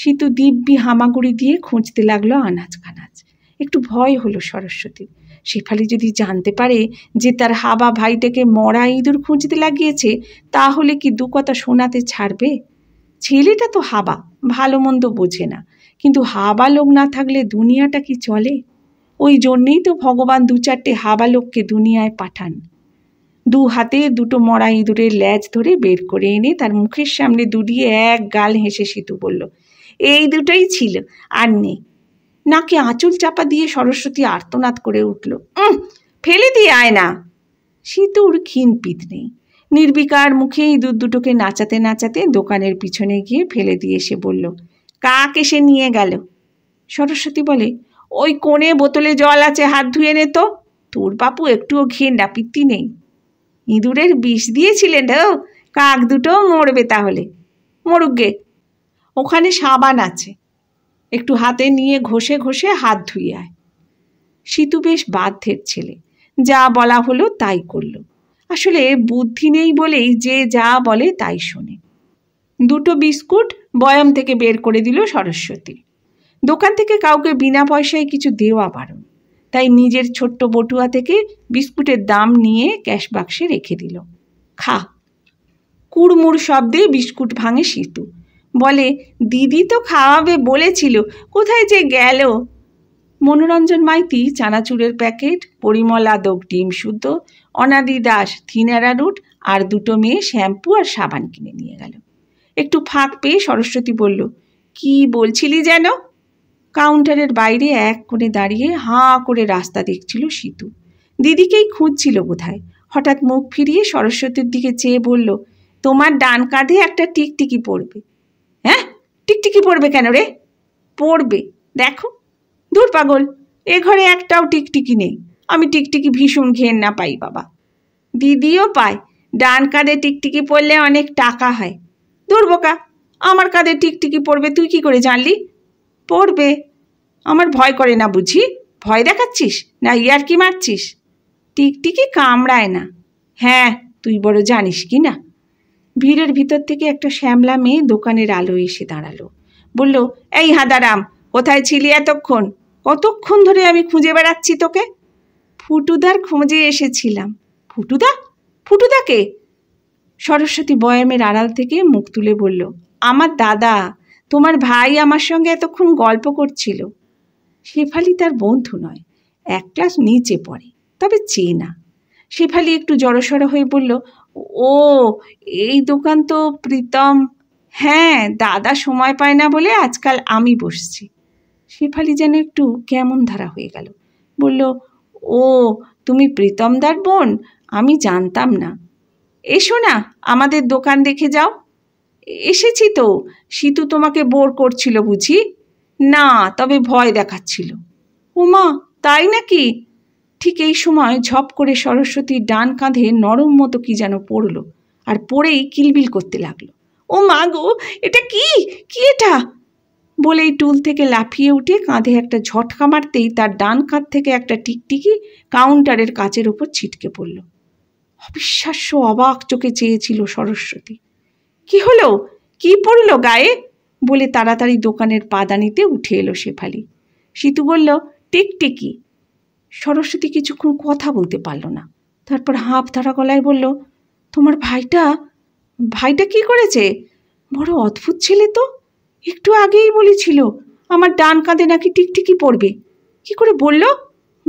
সিতু দিব্যি হামাগুড়ি দিয়ে খুঁজতে লাগলো আনাজ কানাজ একটু ভয় হলো সরস্বতীর শেফালি যদি জানতে পারে যে তার হাবা ভাইটাকে মরা ইঁদুর খুঁজতে লাগিয়েছে তাহলে কি দু কথা শোনাতে ছাড়বে ছেলেটা তো হাবা ভালো মন্দ বোঝে না কিন্তু হাবা লোক না থাকলে দুনিয়াটা কি চলে ওই জন্যেই তো ভগবান দু চারটে হাবা লোককে দুনিয়ায় পাঠান দু হাতে দুটো মরা ইঁদুরের ল্যাজ ধরে বের করে এনে তার মুখের সামনে দুড়িয়ে এক গাল হেসে সিতু বলল এই দুটোই ছিল আর নেই নাকে আঁচল চাপা দিয়ে সরস্বতী আর্তনাদ করে উঠল ফেলে দিয়ে আয় না সিঁতুর ক্ষীণপিত নেই নির্বিকার মুখে ইঁদুর দুটোকে নাচাতে নাচাতে দোকানের পিছনে গিয়ে ফেলে দিয়ে এসে বলল কাক এসে নিয়ে গেল সরস্বতী বলে ওই কোণে বোতলে জল আছে হাত ধুয়ে নে তো তোর বাপু একটুও ঘেন্ডা পিত্তি নেই ইঁদুরের বিষ দিয়েছিলেন ঢো কাক দুটো মরবে তাহলে মরুক গে ওখানে সাবান আছে একটু হাতে নিয়ে ঘষে ঘষে হাত ধুয়ে আয় সিতু বেশ বাধ্যের ছেলে যা বলা হলো তাই করল আসলে বুদ্ধি নেই বলেই যে যা বলে তাই শোনে দুটো বিস্কুট বয়াম থেকে বের করে দিল সরস্বতী দোকান থেকে কাউকে বিনা পয়সায় কিছু দেওয়া বারণ তাই নিজের ছোট্ট বটুয়া থেকে বিস্কুটের দাম নিয়ে ক্যাশ বাক্সে রেখে দিল খা কুড়মুড় শব্দে বিস্কুট ভাঙে সিতু বলে দিদি তো খাওয়াবে বলেছিল কোথায় যে গেল মনোরঞ্জন মাইতি চানাচুরের প্যাকেট পরিমল আদক ডিম সুদ্ধ অনাদি দাস থিনারা রুট আর দুটো মেয়ে শ্যাম্পু আর সাবান কিনে নিয়ে গেল একটু ফাঁক পেয়ে সরস্বতী বলল কি বলছিলি যেন কাউন্টারের বাইরে এক কোণে দাঁড়িয়ে হাঁ করে রাস্তা দেখছিল সিতু দিদিকেই খুঁজছিল বোধহয় হঠাৎ মুখ ফিরিয়ে সরস্বতীর দিকে চেয়ে বলল তোমার ডান কাঁধে একটা টিকটিকি পড়বে টিকটিকি পড়বে কেন রে পড়বে দেখো দূর পাগল এ ঘরে একটাও টিকটিকি নেই আমি টিকটিকি ভীষণ ঘেন্না পাই বাবা দিদিও পায় ডান কাঁধে টিকটিকি পড়লে অনেক টাকা হয় দূর বোকা আমার কাঁধে টিকটিকি পড়বে তুই কি করে জানলি পড়বে আমার ভয় করে না বুঝি ভয় দেখাচ্ছিস না ইয়ার কি মারছিস টিকটিকি কামড়ায় না হ্যাঁ তুই বড় জানিস কি না ভিড়ের ভিতর থেকে একটা শ্যামলা মেয়ে দোকানের আলো এসে দাঁড়ালো বলল এই হাদারাম কোথায় ছিলি এতক্ষণ কতক্ষণ ধরে আমি খুঁজে বেড়াচ্ছি তোকে ফুটুদার খোঁজে এসেছিলাম ফুটুদা ফুটুদাকে সরস্বতী বয়ামের আড়াল থেকে মুখ তুলে বলল আমার দাদা তোমার ভাই আমার সঙ্গে এতক্ষণ গল্প করছিল শেফালি তার বন্ধু নয় এক ক্লাস নিচে পড়ে তবে চেনা শেফালি একটু জড়সড় হয়ে বলল ও এই দোকান তো প্রীতম হ্যাঁ দাদা সময় পায় না বলে আজকাল আমি বসছি শেফালি যেন একটু কেমন ধারা হয়ে গেল বলল ও তুমি প্রীতমদার বোন আমি জানতাম না এসো না আমাদের দোকান দেখে যাও এসেছি তো সিতু তোমাকে বোর করছিল বুঝি না তবে ভয় দেখাচ্ছিল ওমা তাই নাকি ঠিক এই সময় ঝপ করে সরস্বতীর ডান কাঁধে নরম মতো কি যেন পড়ল আর পড়েই কিলবিল করতে লাগলো ও মা গো এটা কি কি এটা বলেই টুল থেকে লাফিয়ে উঠে কাঁধে একটা ঝটকা মারতেই তার ডান কাঁধ থেকে একটা টিকটিকি কাউন্টারের কাচের ওপর ছিটকে পড়ল অবিশ্বাস্য অবাক চোখে চেয়েছিল সরস্বতী কি হলো কি পড়ল গায়ে বলে তাড়াতাড়ি দোকানের পাদানিতে উঠে এলো শেফালি সিতু বলল টিকটিকি সরস্বতী কিছুক্ষণ কথা বলতে পারল না তারপর হাঁপ ধারা গলায় বলল তোমার ভাইটা ভাইটা কি করেছে বড় অদ্ভুত ছেলে তো একটু আগেই বলেছিল আমার ডান কাঁধে নাকি টিকটিকি পড়বে কি করে বলল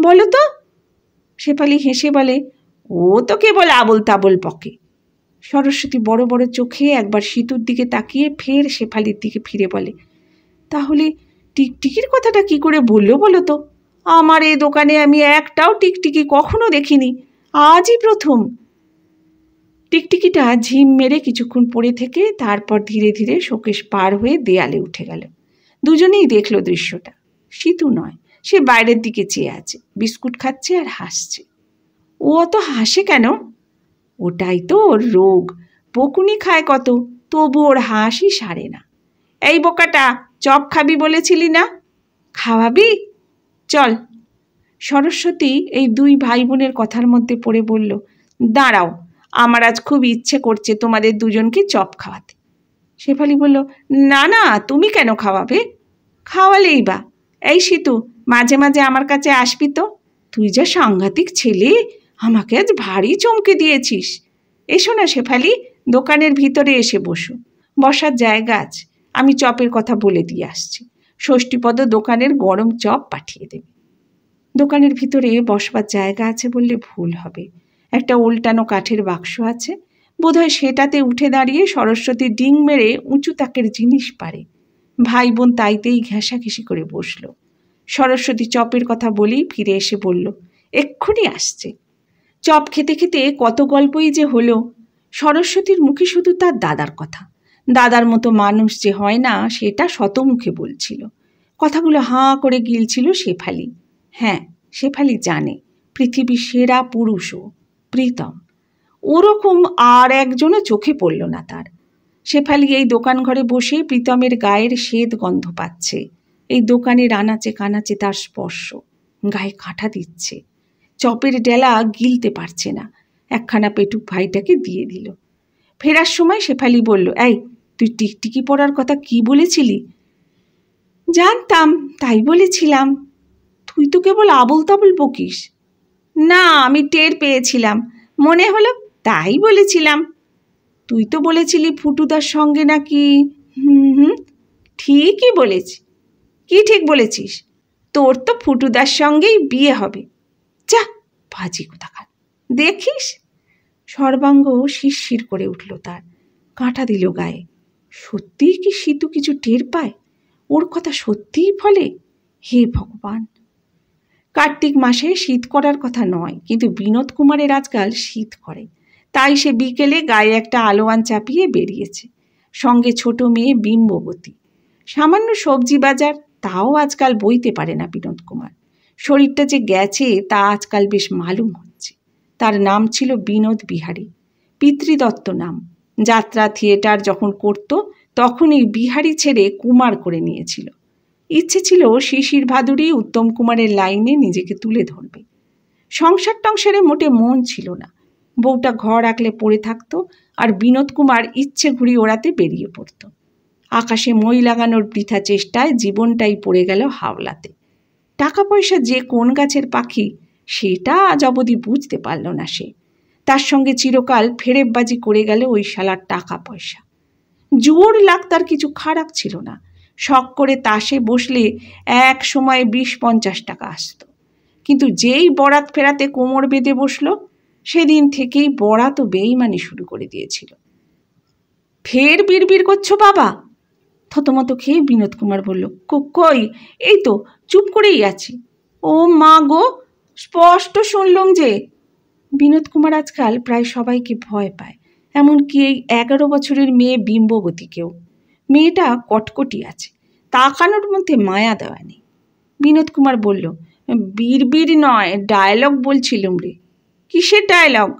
বলো তো শেফালি হেসে বলে ও তো কেবল আবল তাবল পকে সরস্বতী বড় বড় চোখে একবার সিঁতুর দিকে তাকিয়ে ফের শেফালির দিকে ফিরে বলে তাহলে টিকটিকির কথাটা কি করে বললো বলো তো আমার এই দোকানে আমি একটাও টিকটিকি কখনো দেখিনি আজই প্রথম টিকটিকিটা ঝিম মেরে কিছুক্ষণ পড়ে থেকে তারপর ধীরে ধীরে শোকেশ পার হয়ে দেয়ালে উঠে গেল দুজনেই দেখল দৃশ্যটা সিতু নয় সে বাইরের দিকে চেয়ে আছে বিস্কুট খাচ্ছে আর হাসছে ও অত হাসে কেন ওটাই তো ওর রোগ বকুনি খায় কত তবু ওর হাসি সারে না এই বোকাটা চপ খাবি বলেছিলি না খাওয়াবি চল সরস্বতী এই দুই ভাই বোনের কথার মধ্যে পড়ে বলল দাঁড়াও আমার আজ খুব ইচ্ছে করছে তোমাদের দুজনকে চপ খাওয়াতে শেফালি বলল না না তুমি কেন খাওয়াবে খাওয়ালেই বা এই সিতু মাঝে মাঝে আমার কাছে আসবি তো তুই যা সাংঘাতিক ছেলে আমাকে আজ ভারী চমকে দিয়েছিস এসো না শেফালি দোকানের ভিতরে এসে বসো বসার জায়গা আছে আমি চপের কথা বলে দিয়ে আসছি ষষ্ঠীপদ দোকানের গরম চপ পাঠিয়ে দেবে দোকানের ভিতরে বসবার জায়গা আছে বললে ভুল হবে একটা উল্টানো কাঠের বাক্স আছে বোধহয় সেটাতে উঠে দাঁড়িয়ে সরস্বতী ডিং মেরে উঁচু তাকের জিনিস পারে ভাই বোন তাইতেই ঘেঁষাঘেঁষি করে বসল সরস্বতী চপের কথা বলেই ফিরে এসে বলল এক্ষুনি আসছে চপ খেতে খেতে কত গল্পই যে হলো সরস্বতীর মুখে শুধু তার দাদার কথা দাদার মতো মানুষ যে হয় না সেটা শতমুখে বলছিল কথাগুলো হাঁ করে গিলছিল শেফালি হ্যাঁ শেফালি জানে পৃথিবীর সেরা পুরুষও প্রীতম ওরকম আর একজনও চোখে পড়ল না তার শেফালি এই দোকান ঘরে বসে প্রীতমের গায়ের শ্বেত গন্ধ পাচ্ছে এই দোকানের আনাচে কানাচে তার স্পর্শ গায়ে কাঁটা দিচ্ছে চপের ডেলা গিলতে পারছে না একখানা পেটুক ভাইটাকে দিয়ে দিল ফেরার সময় শেফালি বলল এই তুই টিকটিকি পড়ার কথা কি বলেছিলি জানতাম তাই বলেছিলাম তুই তো কেবল আবল তাবল বকিস না আমি টের পেয়েছিলাম মনে হলো তাই বলেছিলাম তুই তো বলেছিলি ফুটুদার সঙ্গে নাকি হুম হুম ঠিকই বলেছি কি ঠিক বলেছিস তোর তো ফুটুদার সঙ্গেই বিয়ে হবে যা ভাজি কোথাকার দেখিস সর্বাঙ্গ শিরশির করে উঠল তার কাঁটা দিল গায়ে সত্যিই কি সেতু কিছু টের পায় ওর কথা সত্যিই ফলে হে ভগবান কার্তিক মাসে শীত করার কথা নয় কিন্তু বিনোদ কুমারের আজকাল শীত করে তাই সে বিকেলে গায়ে একটা আলোয়ান চাপিয়ে বেরিয়েছে সঙ্গে ছোট মেয়ে বিম্ববতী সামান্য সবজি বাজার তাও আজকাল বইতে পারে না বিনোদ কুমার শরীরটা যে গেছে তা আজকাল বেশ মালুম হচ্ছে তার নাম ছিল বিনোদ বিহারী পিতৃদত্ত নাম যাত্রা থিয়েটার যখন করত এই বিহারি ছেড়ে কুমার করে নিয়েছিল ইচ্ছে ছিল শিশির ভাদুরী উত্তম কুমারের লাইনে নিজেকে তুলে ধরবে সংসার টংসারে মোটে মন ছিল না বউটা ঘর আঁকলে পড়ে থাকতো আর বিনোদ কুমার ইচ্ছে ঘুরি ওড়াতে বেরিয়ে পড়ত আকাশে মই লাগানোর বৃথা চেষ্টায় জীবনটাই পড়ে গেল হাওলাতে টাকা পয়সা যে কোন গাছের পাখি সেটা আজ অবধি বুঝতে পারল না সে তার সঙ্গে চিরকাল ফেরেববাজি করে গেল ওই শালার টাকা পয়সা জুয়োর লাগ তার কিছু খারাপ ছিল না শখ করে তাসে বসলে এক সময় বিশ পঞ্চাশ টাকা আসত কিন্তু যেই বরাত ফেরাতে কোমর বেঁধে বসল সেদিন থেকেই বরাত ও বেইমানি শুরু করে দিয়েছিল ফের বিড়বিড় করছো বাবা থতমত খেয়ে বিনোদ কুমার বলল কই এই তো চুপ করেই আছি ও মা গো স্পষ্ট শুনলুম যে বিনোদ কুমার আজকাল প্রায় সবাইকে ভয় পায় এমনকি এই এগারো বছরের মেয়ে বিম্ববতীকেও মেয়েটা কটকটি আছে তাকানোর মধ্যে মায়া দেওয়া নেই বিনোদ কুমার বলল বীরবীর নয় ডায়লগ বলছিলুম রে কিসের ডায়লগ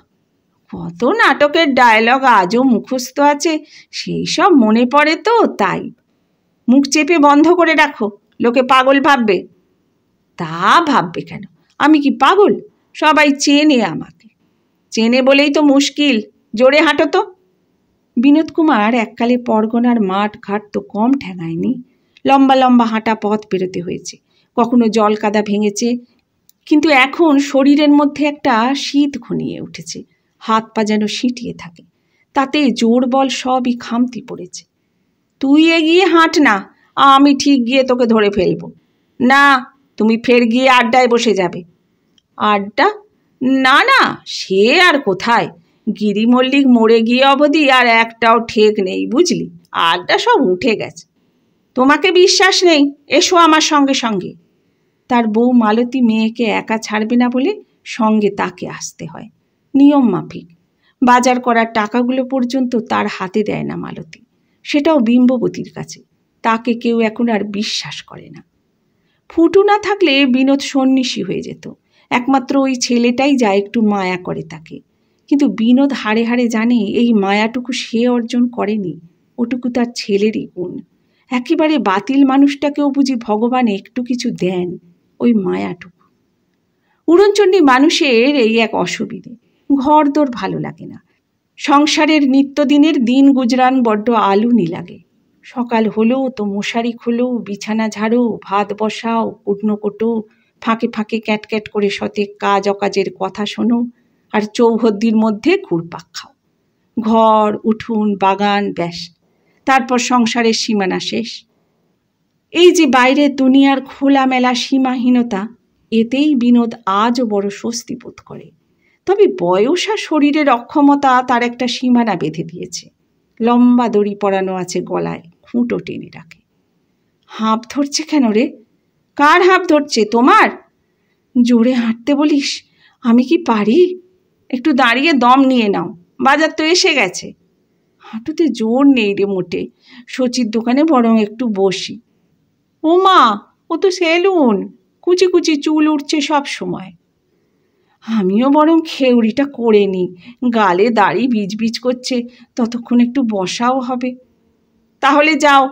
কত নাটকের ডায়লগ আজও মুখস্থ আছে সেই সব মনে পড়ে তো তাই মুখ চেপে বন্ধ করে রাখো লোকে পাগল ভাববে তা ভাববে কেন আমি কি পাগল সবাই চেনে আমাকে চেনে বলেই তো মুশকিল জোরে হাঁটো তো বিনোদ কুমার এককালে পরগনার মাঠ ঘাট তো কম ঠেঙায়নি লম্বা লম্বা হাঁটা পথ পেরোতে হয়েছে কখনো জল কাদা ভেঙেছে কিন্তু এখন শরীরের মধ্যে একটা শীত ঘনিয়ে উঠেছে হাত পা যেন সিঁটিয়ে থাকে তাতে জোর বল সবই খামতি পড়েছে তুই এগিয়ে হাঁট না আমি ঠিক গিয়ে তোকে ধরে ফেলবো না তুমি ফের গিয়ে আড্ডায় বসে যাবে আড্ডা না না সে আর কোথায় গিরিমল্লিক মরে গিয়ে অবধি আর একটাও ঠেক নেই বুঝলি আড্ডা সব উঠে গেছে তোমাকে বিশ্বাস নেই এসো আমার সঙ্গে সঙ্গে তার বউ মালতী মেয়েকে একা ছাড়বে না বলে সঙ্গে তাকে আসতে হয় নিয়ম মাফিক বাজার করার টাকাগুলো পর্যন্ত তার হাতে দেয় না মালতী সেটাও বিম্ববতীর কাছে তাকে কেউ এখন আর বিশ্বাস করে না ফুটু না থাকলে বিনোদ সন্ন্যাসী হয়ে যেত একমাত্র ওই ছেলেটাই যা একটু মায়া করে তাকে কিন্তু বিনোদ হাড়ে হাড়ে জানে এই মায়াটুকু সে অর্জন করেনি ওটুকু তার ছেলেরই গুণ একেবারে বাতিল মানুষটাকেও বুঝি ভগবান একটু কিছু দেন ওই মায়াটুকু উড়নচণ্ডী মানুষের এই এক অসুবিধে ঘর দোর ভালো লাগে না সংসারের নিত্যদিনের দিন গুজরান বড্ড আলুনি লাগে সকাল হলেও তো মশারি খুলো বিছানা ঝাড়ো ভাত বসাও কুটনো কোটো ফাঁকে ফাঁকে ক্যাটক্যাট করে সতেক কাজ অকাজের কথা শোনো আর চৌহদ্দির মধ্যে ঘুরপাক খাও ঘর উঠুন বাগান ব্যাস তারপর সংসারের সীমানা শেষ এই যে বাইরে দুনিয়ার খোলামেলা সীমাহীনতা এতেই বিনোদ আজও বড় স্বস্তি বোধ করে তবে বয়স আর শরীরের অক্ষমতা তার একটা সীমানা বেঁধে দিয়েছে লম্বা দড়ি পরানো আছে গলায় খুঁটো টেনে রাখে হাঁপ ধরছে কেন রে কার হাঁপ ধরছে তোমার জোরে হাঁটতে বলিস আমি কি পারি একটু দাঁড়িয়ে দম নিয়ে নাও বাজার তো এসে গেছে হাঁটুতে জোর নেই রে মোটে সচির দোকানে বরং একটু বসি ও মা ও তো সেলুন কুচি কুচি চুল উঠছে সব সময় আমিও বরং খেউড়িটা করে নিই গালে দাড়ি বিজবিজ করছে ততক্ষণ একটু বসাও হবে তাহলে যাও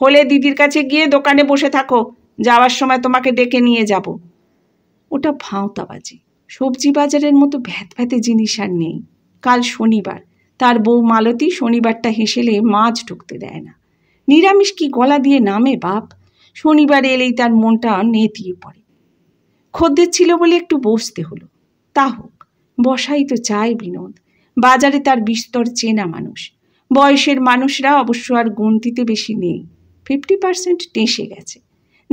হলে দিদির কাছে গিয়ে দোকানে বসে থাকো যাওয়ার সময় তোমাকে ডেকে নিয়ে যাব ওটা ভাঁওতাবাজি সবজি বাজারের মতো ভ্যাত ভ্যাতে জিনিস আর নেই কাল শনিবার তার বউ মালতী শনিবারটা হেসেলে মাছ ঢুকতে দেয় না নিরামিষ কি গলা দিয়ে নামে বাপ শনিবার এলেই তার মনটা নেতিয়ে পড়ে খদ্দের ছিল বলে একটু বসতে হলো তা হোক বসাই তো চায় বিনোদ বাজারে তার বিস্তর চেনা মানুষ বয়সের মানুষরা অবশ্য আর গন্তিতে বেশি নেই ফিফটি পার্সেন্ট টেঁসে গেছে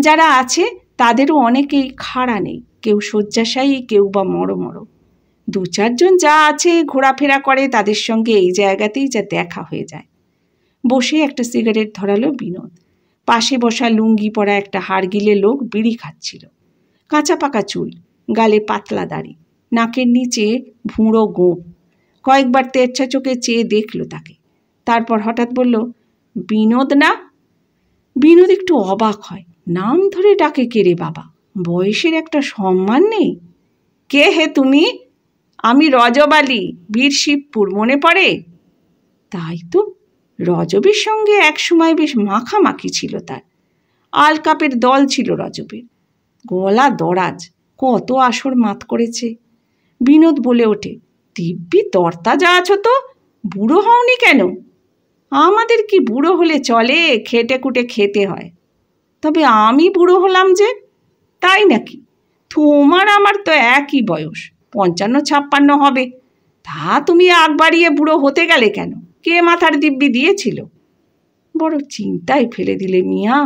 যারা আছে তাদেরও অনেকেই খাড়া নেই কেউ শয্যাশায়ী কেউ বা মড়ো দু চারজন যা আছে ঘোরাফেরা করে তাদের সঙ্গে এই জায়গাতেই যা দেখা হয়ে যায় বসে একটা সিগারেট ধরালো বিনোদ পাশে বসা লুঙ্গি পরা একটা হাড়গিলে লোক বিড়ি খাচ্ছিল কাঁচা পাকা চুল গালে পাতলা দাড়ি নাকের নিচে ভুঁড়ো গোঁপ কয়েকবার তেরছা চোখে চেয়ে দেখল তাকে তারপর হঠাৎ বলল বিনোদ না বিনোদ একটু অবাক হয় নাম ধরে ডাকে কে রে বাবা বয়সের একটা সম্মান নেই কে হে তুমি আমি রজবালি বীর শিবপুর মনে পড়ে তাই তো রজবের সঙ্গে একসময় বেশ মাখামাখি ছিল তার আল কাপের দল ছিল রজবের গলা দরাজ কত আসর মাত করেছে বিনোদ বলে ওঠে দিব্যি যা আছো তো বুড়ো হওনি কেন আমাদের কি বুড়ো হলে চলে খেটে কুটে খেতে হয় তবে আমি বুড়ো হলাম যে তাই নাকি তোমার আমার তো একই বয়স পঞ্চান্ন ছাপ্পান্ন হবে তা তুমি আগ বাড়িয়ে বুড়ো হতে গেলে কেন কে মাথার দিব্যি দিয়েছিল বড় চিন্তায় ফেলে দিলে মিয়া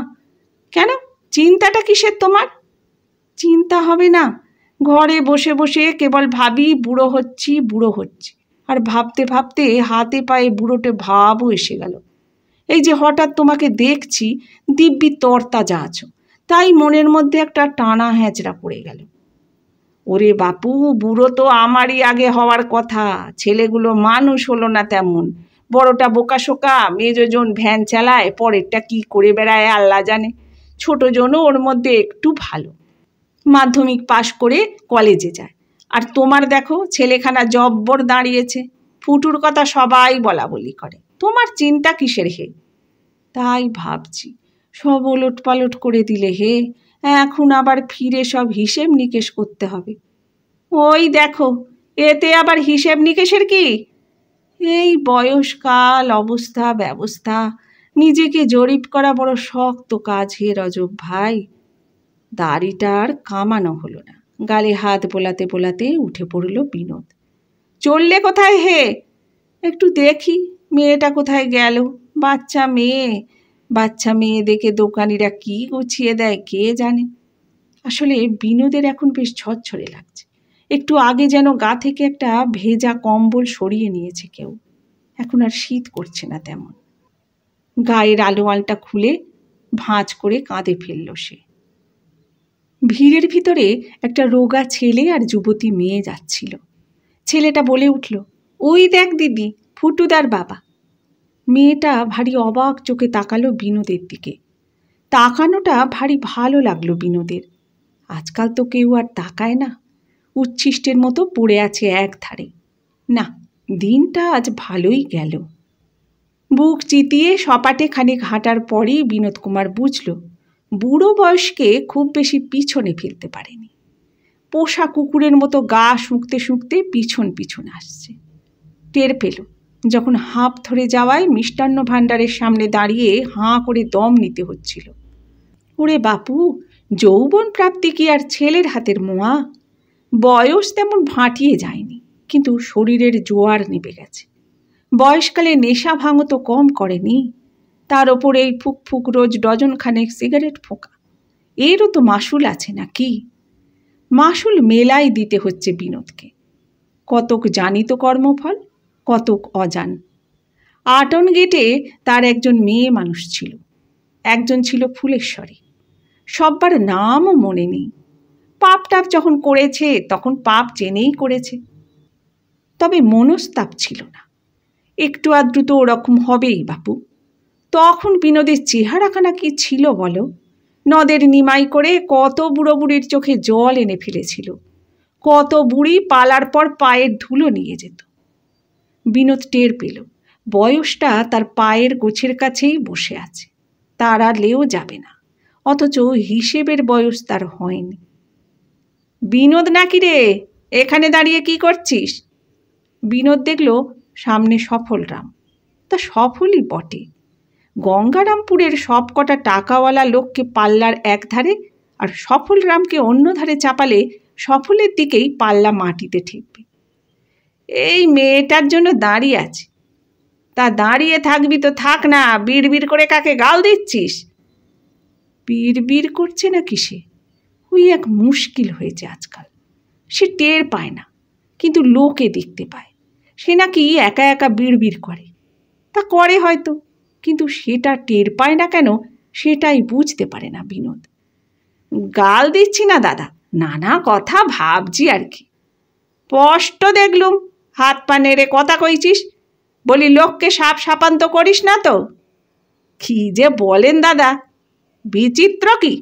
কেন চিন্তাটা কিসের তোমার চিন্তা হবে না ঘরে বসে বসে কেবল ভাবি বুড়ো হচ্ছি বুড়ো হচ্ছি আর ভাবতে ভাবতে হাতে পায়ে বুড়োটে ভাবও এসে গেল এই যে হঠাৎ তোমাকে দেখছি দিব্যি তরতাজা আছো তাই মনের মধ্যে একটা টানা হ্যাঁচড়া পড়ে গেল ওরে বাপু বুড়ো তো আমারই আগে হওয়ার কথা ছেলেগুলো মানুষ হলো না তেমন বড়টা বোকাশোকা মেজোজন ভ্যান চালায় পরেরটা কি করে বেড়ায় আল্লাহ জানে ছোটোজনও ওর মধ্যে একটু ভালো মাধ্যমিক পাশ করে কলেজে যায় আর তোমার দেখো ছেলেখানা জব্বর দাঁড়িয়েছে ফুটুর কথা সবাই বলা বলি করে তোমার চিন্তা কিসের হে তাই ভাবছি সব ওলট পালট করে দিলে হে এখন আবার ফিরে সব হিসেব নিকেশ করতে হবে ওই দেখো এতে আবার হিসেব নিকেশের কি এই বয়সকাল অবস্থা ব্যবস্থা নিজেকে জরিপ করা বড় শক্ত কাজ হে রজব ভাই দাড়িটা আর কামানো হলো না গালে হাত বোলাতে বোলাতে উঠে পড়ল বিনোদ চললে কোথায় হে একটু দেখি মেয়েটা কোথায় গেল বাচ্চা মেয়ে বাচ্চা মেয়ে দেখে দোকানিরা কি গুছিয়ে দেয় কে জানে আসলে বিনোদের এখন বেশ ছচ্ছরে লাগছে একটু আগে যেন গা থেকে একটা ভেজা কম্বল সরিয়ে নিয়েছে কেউ এখন আর শীত করছে না তেমন গায়ের আলোয়ালটা খুলে ভাঁজ করে কাঁদে ফেলল সে ভিড়ের ভিতরে একটা রোগা ছেলে আর যুবতী মেয়ে যাচ্ছিল ছেলেটা বলে উঠল ওই দেখ দিদি ফুটুদার বাবা মেয়েটা ভারী অবাক চোখে তাকালো বিনোদের দিকে তাকানোটা ভারী ভালো লাগলো বিনোদের আজকাল তো কেউ আর তাকায় না উচ্ছিষ্টের মতো পড়ে আছে এক ধারে না দিনটা আজ ভালোই গেল বুক চিতিয়ে সপাটে খানিক হাঁটার পরেই বিনোদ কুমার বুঝল বুড়ো বয়সকে খুব বেশি পিছনে ফেলতে পারেনি পোষা কুকুরের মতো গা শুঁকতে শুঁকতে পিছন পিছন আসছে টের পেলো যখন হাঁপ ধরে যাওয়ায় মিষ্টান্ন ভাণ্ডারের সামনে দাঁড়িয়ে হাঁ করে দম নিতে হচ্ছিল ওরে বাপু যৌবন প্রাপ্তি কি আর ছেলের হাতের মোয়া বয়স তেমন ভাঁটিয়ে যায়নি কিন্তু শরীরের জোয়ার নেবে গেছে বয়সকালে নেশা ভাঙো তো কম করেনি তার ওপর এই ফুক ফুক রোজ ডজনখানেক সিগারেট ফোঁকা এরও তো মাসুল আছে নাকি মাসুল মেলাই দিতে হচ্ছে বিনোদকে কতক জানিত কর্মফল কতক অজান আটন গেটে তার একজন মেয়ে মানুষ ছিল একজন ছিল ফুলেশ্বরী সববার নামও মনে নেই পাপ টাপ যখন করেছে তখন পাপ জেনেই করেছে তবে মনস্তাপ ছিল না একটু আদ্রুত তো ওরকম হবেই বাপু তখন বিনোদের চেহারাখানা কি ছিল বলো নদের নিমাই করে কত বুড়ো বুড়ির চোখে জল এনে ফেলেছিল কত বুড়ি পালার পর পায়ের ধুলো নিয়ে যেত বিনোদ টের পেল বয়সটা তার পায়ের গোছের কাছেই বসে আছে তার লেও যাবে না অথচ হিসেবের বয়স তার হয়নি বিনোদ নাকি রে এখানে দাঁড়িয়ে কি করছিস বিনোদ দেখল সামনে সফলরাম তা সফলই বটে গঙ্গারামপুরের সবকটা টাকাওয়ালা লোককে পাল্লার এক ধারে আর সফলরামকে অন্য ধারে চাপালে সফলের দিকেই পাল্লা মাটিতে ঠেকবে এই মেয়েটার জন্য দাঁড়িয়ে আছি তা দাঁড়িয়ে থাকবি তো থাক না বিড়বিড় করে কাকে গাল দিচ্ছিস বিড়বিড় করছে না কিসে ওই এক মুশকিল হয়েছে আজকাল সে টের পায় না কিন্তু লোকে দেখতে পায় সে নাকি একা একা বিড়বিড় করে তা করে হয়তো কিন্তু সেটা টের পায় না কেন সেটাই বুঝতে পারে না বিনোদ গাল দিচ্ছি না দাদা নানা কথা ভাবছি আর কি স্পষ্ট দেখলুম হাত পা নেড়ে কথা কইছিস বলি লোককে সাপ সাপান্ত করিস না তো কি যে বলেন দাদা বিচিত্র কি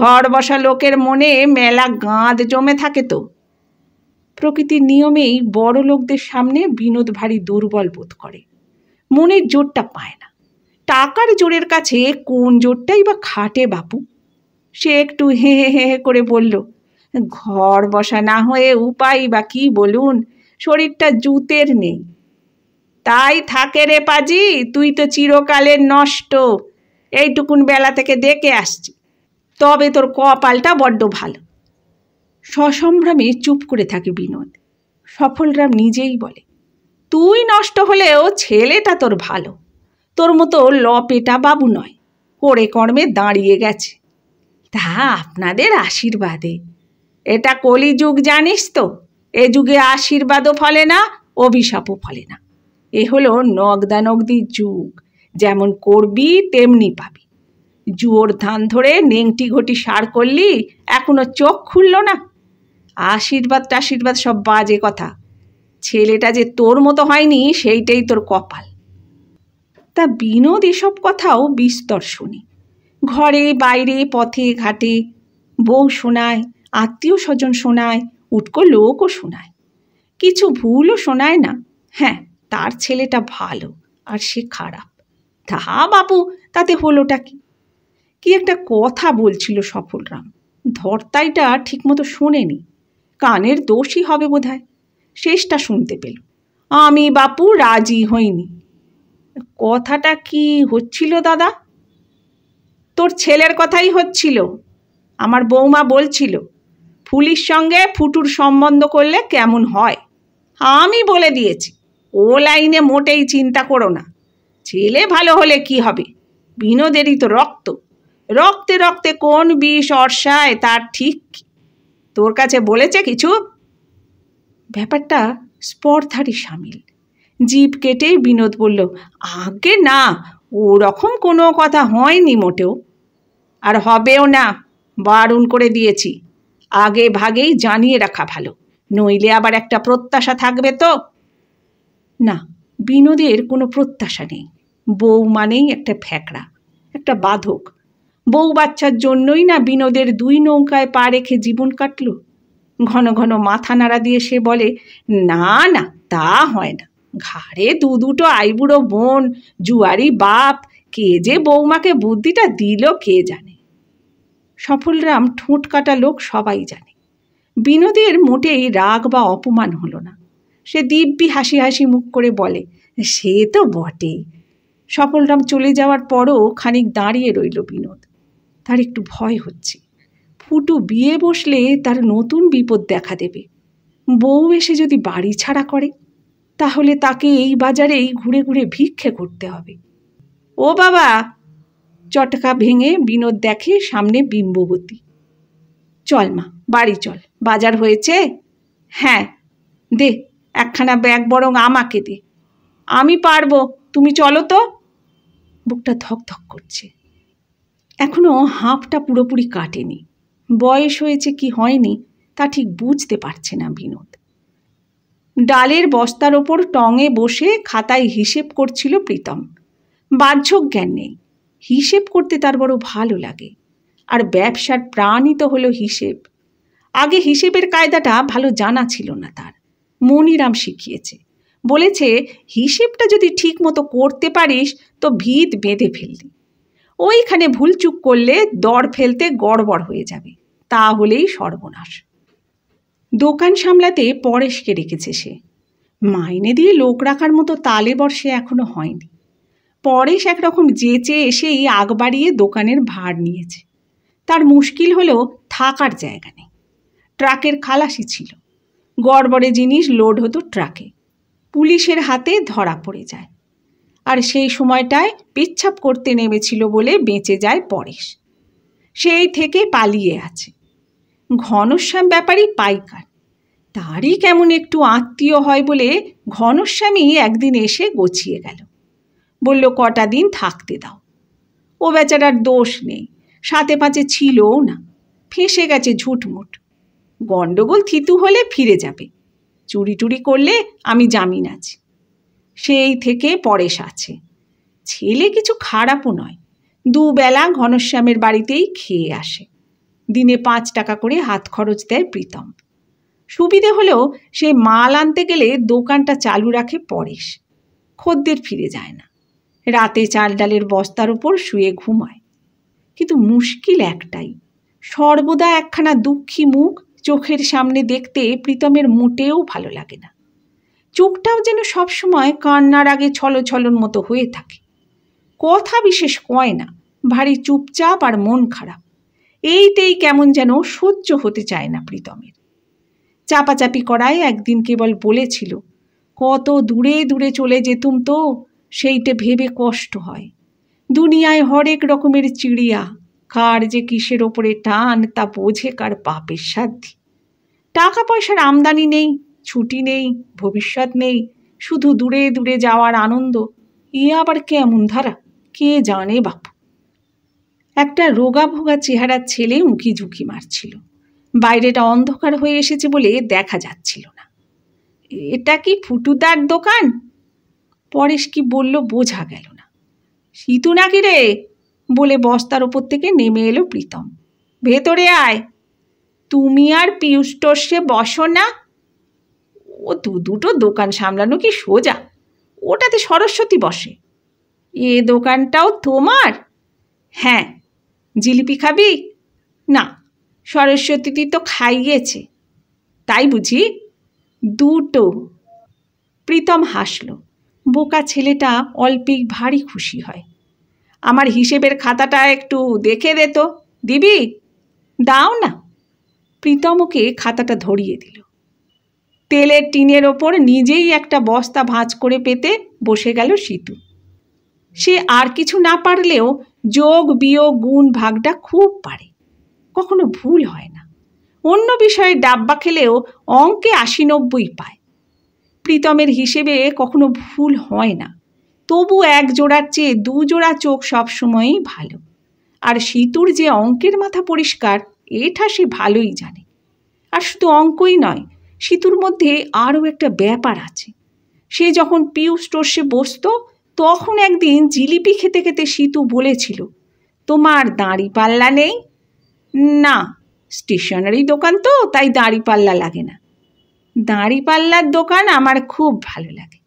ঘর বসা লোকের মনে মেলা গাঁদ জমে থাকে তো প্রকৃতির নিয়মেই বড় লোকদের সামনে বিনোদ ভারী দুর্বল বোধ করে মনের জোরটা পায় না টাকার জোরের কাছে কোন জোরটাই বা খাটে বাপু সে একটু হে হে হে করে বলল ঘর বসা না হয়ে উপায় বা কি বলুন শরীরটা জুতের নেই তাই থাকে রে পাজি তুই তো চিরকালের নষ্ট এইটুকুন বেলা থেকে দেখে আসছি তবে তোর কপালটা বড্ড ভালো সসম্ভ্রমে চুপ করে থাকে বিনোদ সফলরাম নিজেই বলে তুই নষ্ট হলেও ছেলেটা তোর ভালো তোর মতো লপেটা বাবু নয় করে কর্মে দাঁড়িয়ে গেছে তা আপনাদের আশীর্বাদে এটা কলিযুগ জানিস তো এ যুগে আশীর্বাদও ফলে না অভিশাপও ফলে না এ হলো নগদানগদির যুগ যেমন করবি তেমনি পাবি জুয়োর ধান ধরে নেংটি ঘটি সার করলি এখনো চোখ খুলল না আশীর্বাদ টাশীর্বাদ সব বাজে কথা ছেলেটা যে তোর মতো হয়নি সেইটাই তোর কপাল তা বিনোদ এসব কথাও বিস্তর শুনি ঘরে বাইরে পথে ঘাটে বউ শোনায় আত্মীয় স্বজন শোনায় উটকো লোকও শোনায় কিছু ভুলও শোনায় না হ্যাঁ তার ছেলেটা ভালো আর সে খারাপ তাহা বাপু তাতে হলোটা কি কি একটা কথা বলছিল সফলরাম ধর্তাইটা ঠিকমতো শোনেনি কানের দোষই হবে বোধহয় শেষটা শুনতে পেল আমি বাপু রাজি হইনি কথাটা কি হচ্ছিল দাদা তোর ছেলের কথাই হচ্ছিল আমার বৌমা বলছিল ফুলির সঙ্গে ফুটুর সম্বন্ধ করলে কেমন হয় আমি বলে দিয়েছি ও লাইনে মোটেই চিন্তা করো না ছেলে ভালো হলে কি হবে বিনোদেরই তো রক্ত রক্তে রক্তে কোন বিষ অর্ষায় তার ঠিক তোর কাছে বলেছে কিছু ব্যাপারটা স্পর্ধারই সামিল জীব কেটেই বিনোদ বলল আগে না ওরকম কোনো কথা হয়নি মোটেও আর হবেও না বারণ করে দিয়েছি আগে ভাগেই জানিয়ে রাখা ভালো নইলে আবার একটা প্রত্যাশা থাকবে তো না বিনোদের কোনো প্রত্যাশা নেই বউ মানেই একটা ফ্যাকড়া একটা বাধক বউ বাচ্চার জন্যই না বিনোদের দুই নৌকায় পা রেখে জীবন কাটল ঘন ঘন মাথা নাড়া দিয়ে সে বলে না না তা হয় না ঘাড়ে দু দুটো আইবুড়ো বোন জুয়ারি বাপ কে যে বৌমাকে বুদ্ধিটা দিল কে জানে সফলরাম ঠোঁট কাটা লোক সবাই জানে বিনোদের মোটেই রাগ বা অপমান হলো না সে দিব্যি হাসি হাসি মুখ করে বলে সে তো বটেই সফলরাম চলে যাওয়ার পরও খানিক দাঁড়িয়ে রইল বিনোদ তার একটু ভয় হচ্ছে ফুটু বিয়ে বসলে তার নতুন বিপদ দেখা দেবে বউ এসে যদি বাড়ি ছাড়া করে তাহলে তাকে এই বাজারেই ঘুরে ঘুরে ভিক্ষে করতে হবে ও বাবা চটকা ভেঙে বিনোদ দেখে সামনে বিম্ববতী চল মা বাড়ি চল বাজার হয়েছে হ্যাঁ দে একখানা ব্যাগ বরং আমাকে দে আমি পারবো তুমি চলো তো বুকটা ধকধক করছে এখনও হাঁপটা পুরোপুরি কাটেনি বয়স হয়েছে কি হয়নি তা ঠিক বুঝতে পারছে না বিনোদ ডালের বস্তার ওপর টঙে বসে খাতায় হিসেব করছিল প্রীতম বাহ্যজ্ঞান জ্ঞান নেই হিসেব করতে তার বড় ভালো লাগে আর ব্যবসার প্রাণই তো হলো হিসেব আগে হিসেবের কায়দাটা ভালো জানা ছিল না তার মনিরাম শিখিয়েছে বলেছে হিসেবটা যদি ঠিক মতো করতে পারিস তো ভিত বেঁধে ফেললি ওইখানে ভুলচুক করলে দর ফেলতে গড়বড় হয়ে যাবে তাহলেই সর্বনাশ দোকান সামলাতে পরেশকে রেখেছে সে মাইনে দিয়ে লোক রাখার মতো তালে বর্ষে এখনো হয়নি পরেশ একরকম যেচে এসেই আগ বাড়িয়ে দোকানের ভার নিয়েছে তার মুশকিল হলেও থাকার জায়গা নেই ট্রাকের খালাসি ছিল গড়বড়ে জিনিস লোড হতো ট্রাকে পুলিশের হাতে ধরা পড়ে যায় আর সেই সময়টায় পেচ্ছাপ করতে নেমেছিল বলে বেঁচে যায় পরেশ সেই থেকে পালিয়ে আছে ঘনশ্যাম ব্যাপারই পাইকার তারই কেমন একটু আত্মীয় হয় বলে ঘনশ্যামী একদিন এসে গছিয়ে গেল বলল কটা দিন থাকতে দাও ও বেচারার দোষ নেই সাথে পাঁচে ছিলও না ফেঁসে গেছে ঝুটমুট গণ্ডগোল থিতু হলে ফিরে যাবে চুরি টুরি করলে আমি জামিন আছি সেই থেকে পরেশ আছে ছেলে কিছু খারাপও নয় দুবেলা ঘনশ্যামের বাড়িতেই খেয়ে আসে দিনে পাঁচ টাকা করে হাত খরচ দেয় প্রীতম সুবিধে হলেও সে মাল আনতে গেলে দোকানটা চালু রাখে পরেশ খদ্দের ফিরে যায় না রাতে চাল ডালের বস্তার উপর শুয়ে ঘুমায় কিন্তু মুশকিল একটাই সর্বদা একখানা দুঃখী মুখ চোখের সামনে দেখতে প্রীতমের মোটেও ভালো লাগে না চোখটাও যেন সবসময় কান্নার আগে ছলো ছলন মতো হয়ে থাকে কথা বিশেষ কয় না ভারী চুপচাপ আর মন খারাপ এইটাই কেমন যেন সহ্য হতে চায় না প্রীতমের চাপাচাপি করায় একদিন কেবল বলেছিল কত দূরে দূরে চলে যেতুম তো সেইতে ভেবে কষ্ট হয় দুনিয়ায় হরেক রকমের চিড়িয়া কার যে কিসের ওপরে টান তা বোঝে কার পাপের সাধ্যি টাকা পয়সার আমদানি নেই ছুটি নেই ভবিষ্যৎ নেই শুধু দূরে দূরে যাওয়ার আনন্দ এ আবার কেমন ধারা কে জানে বাপু একটা রোগা ভোগা চেহারার ছেলে উঁকি ঝুঁকি মারছিল বাইরেটা অন্ধকার হয়ে এসেছে বলে দেখা যাচ্ছিল না এটা কি ফুটুদার দোকান পরেশ কি বলল বোঝা গেল না সিতু নাকি রে বলে বস্তার ওপর থেকে নেমে এলো প্রীতম ভেতরে আয় তুমি আর পিউষ টসে বসো না ও দু দুটো দোকান সামলানো কি সোজা ওটাতে সরস্বতী বসে এ দোকানটাও তোমার হ্যাঁ জিলিপি খাবি না সরস্বতীটি তো খাইয়েছে তাই বুঝি দুটো প্রীতম হাসলো বোকা ছেলেটা অল্পিক ভারী খুশি হয় আমার হিসেবের খাতাটা একটু দেখে দে তো দিবি দাও না প্রীতমকে খাতাটা ধরিয়ে দিল তেলের টিনের ওপর নিজেই একটা বস্তা ভাঁজ করে পেতে বসে গেল সিতু সে আর কিছু না পারলেও যোগ বিয়োগ গুণ ভাগটা খুব পারে কখনো ভুল হয় না অন্য বিষয়ে ডাব্বা খেলেও অঙ্কে আশি নব্বই পায় প্রীতমের হিসেবে কখনো ভুল হয় না তবু এক জোড়ার চেয়ে দু জোড়া চোখ সবসময়ই ভালো আর সীতুর যে অঙ্কের মাথা পরিষ্কার এটা সে ভালোই জানে আর শুধু অঙ্কই নয় সীতুর মধ্যে আরও একটা ব্যাপার আছে সে যখন পিউ স্টোর্সে বসত তখন একদিন জিলিপি খেতে খেতে সীতু বলেছিল তোমার দাঁড়ি পাল্লা নেই না স্টেশনারি দোকান তো তাই দাঁড়ি পাল্লা লাগে না দাঁড়িপাল্লার দোকান আমার খুব ভালো লাগে